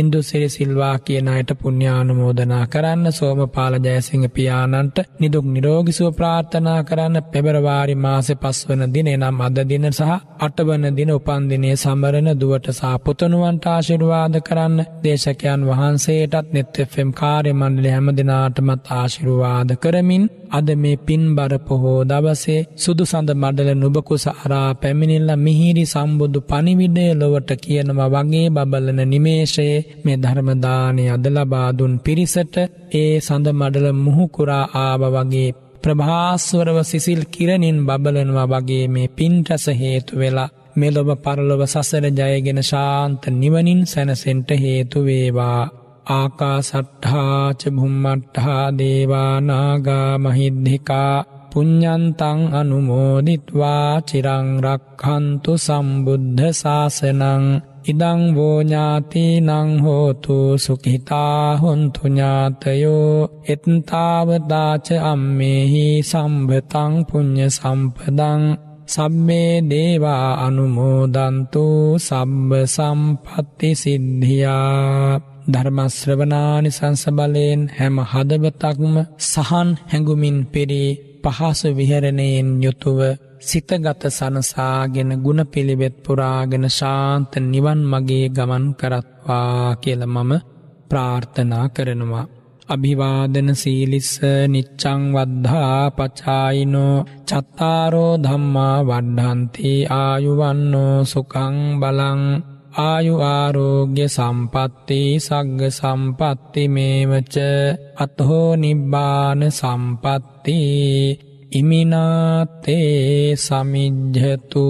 ඉන්දුසිරි සිල්වා කියන අයට පුණ්‍යානුමෝදනා කරන්න සෝමපාල ජයසිංහ පියාණන්ට නිදුක් නිරෝගී සුව ප්‍රාර්ථනා කරන්න පෙබරවාරි මාසේ 5 වන දිනේ නම් අද දින සහ 8 වන දින උපන් දිනේ සමරන දුවට සහ පුතණුවන්ට ආශිර්වාද කරන්න දේශකයන් වහන්සේටත් net fm කාර්ය මණ්ඩලය හැම දිනාටමත් ආශිර්වාද කරමින් අද මේ පින්බර පොහෝ දවසේ සුදුසඳ මඩල නුබකුස අරා පැමිණිලා මිහිරි සම්බුදු පණිවිඩය ලොවට කියනවා වගේ බබලන නිමේෂයේ වහන්සේ මේ ධර්මදානය අද ලබාදුන් පිරිසට ඒ සඳ මඩල මුහුකුරා ආව වගේ ප්‍රභාස්වරව සිසිල් කිරණින් බබලනවා වගේ මේ පින්ටස හේතු වෙලා මෙලොව පරලොව සසර ජයගෙන ශාන්ත නිවනින් සැනසෙන්ට හේතු වේවා. ආකාසට්ඨාච බුම්මට්ඨා දේවානාගා මහිද්ධිකා පුඤ්ඤන්තං අනුමෝදිත්වා චිරං රක්ඛන්තු සම්බුද්ධ ශාසනං ඉදං වෝඥාති නංහෝතු සුකිහිතා හොන්තුඥාතයෝ එත්තාවදාච අම්මෙහි සම්භතං පුං්ඥ සම්පදං සම්මේ දේවා අනුමෝදන්තු සබ්බ සම්පත්ති සිද්ධියා ධර්මශ්‍රවනානි සංසබලයෙන් හැම හදවතක්ම සහන් හැඟුමින් පෙරී පහසු විහරණයෙන් යුතුව සිතගත සනසාගෙන ගුණපිළිවෙත් පුරාගෙන ශාන්ත නිවන් මගේ ගමන් කරත්වා කියල මම ප්‍රාර්ථනා කරනවා. අභිවාදන සීලිස්ස නිච්චං වද්ධා පචායිනෝ චත්තාරෝ ධම්මා වඩ්ඩන්ති ආයුවන්නෝ සුකං බලං ආයු ආරෝග්‍ය සම්පත්ති සග්ග සම්පත්ති මේවච අතහෝ නිබ්බාන සම්පත්ති ඉමිනාතේ සමිජ්ජතු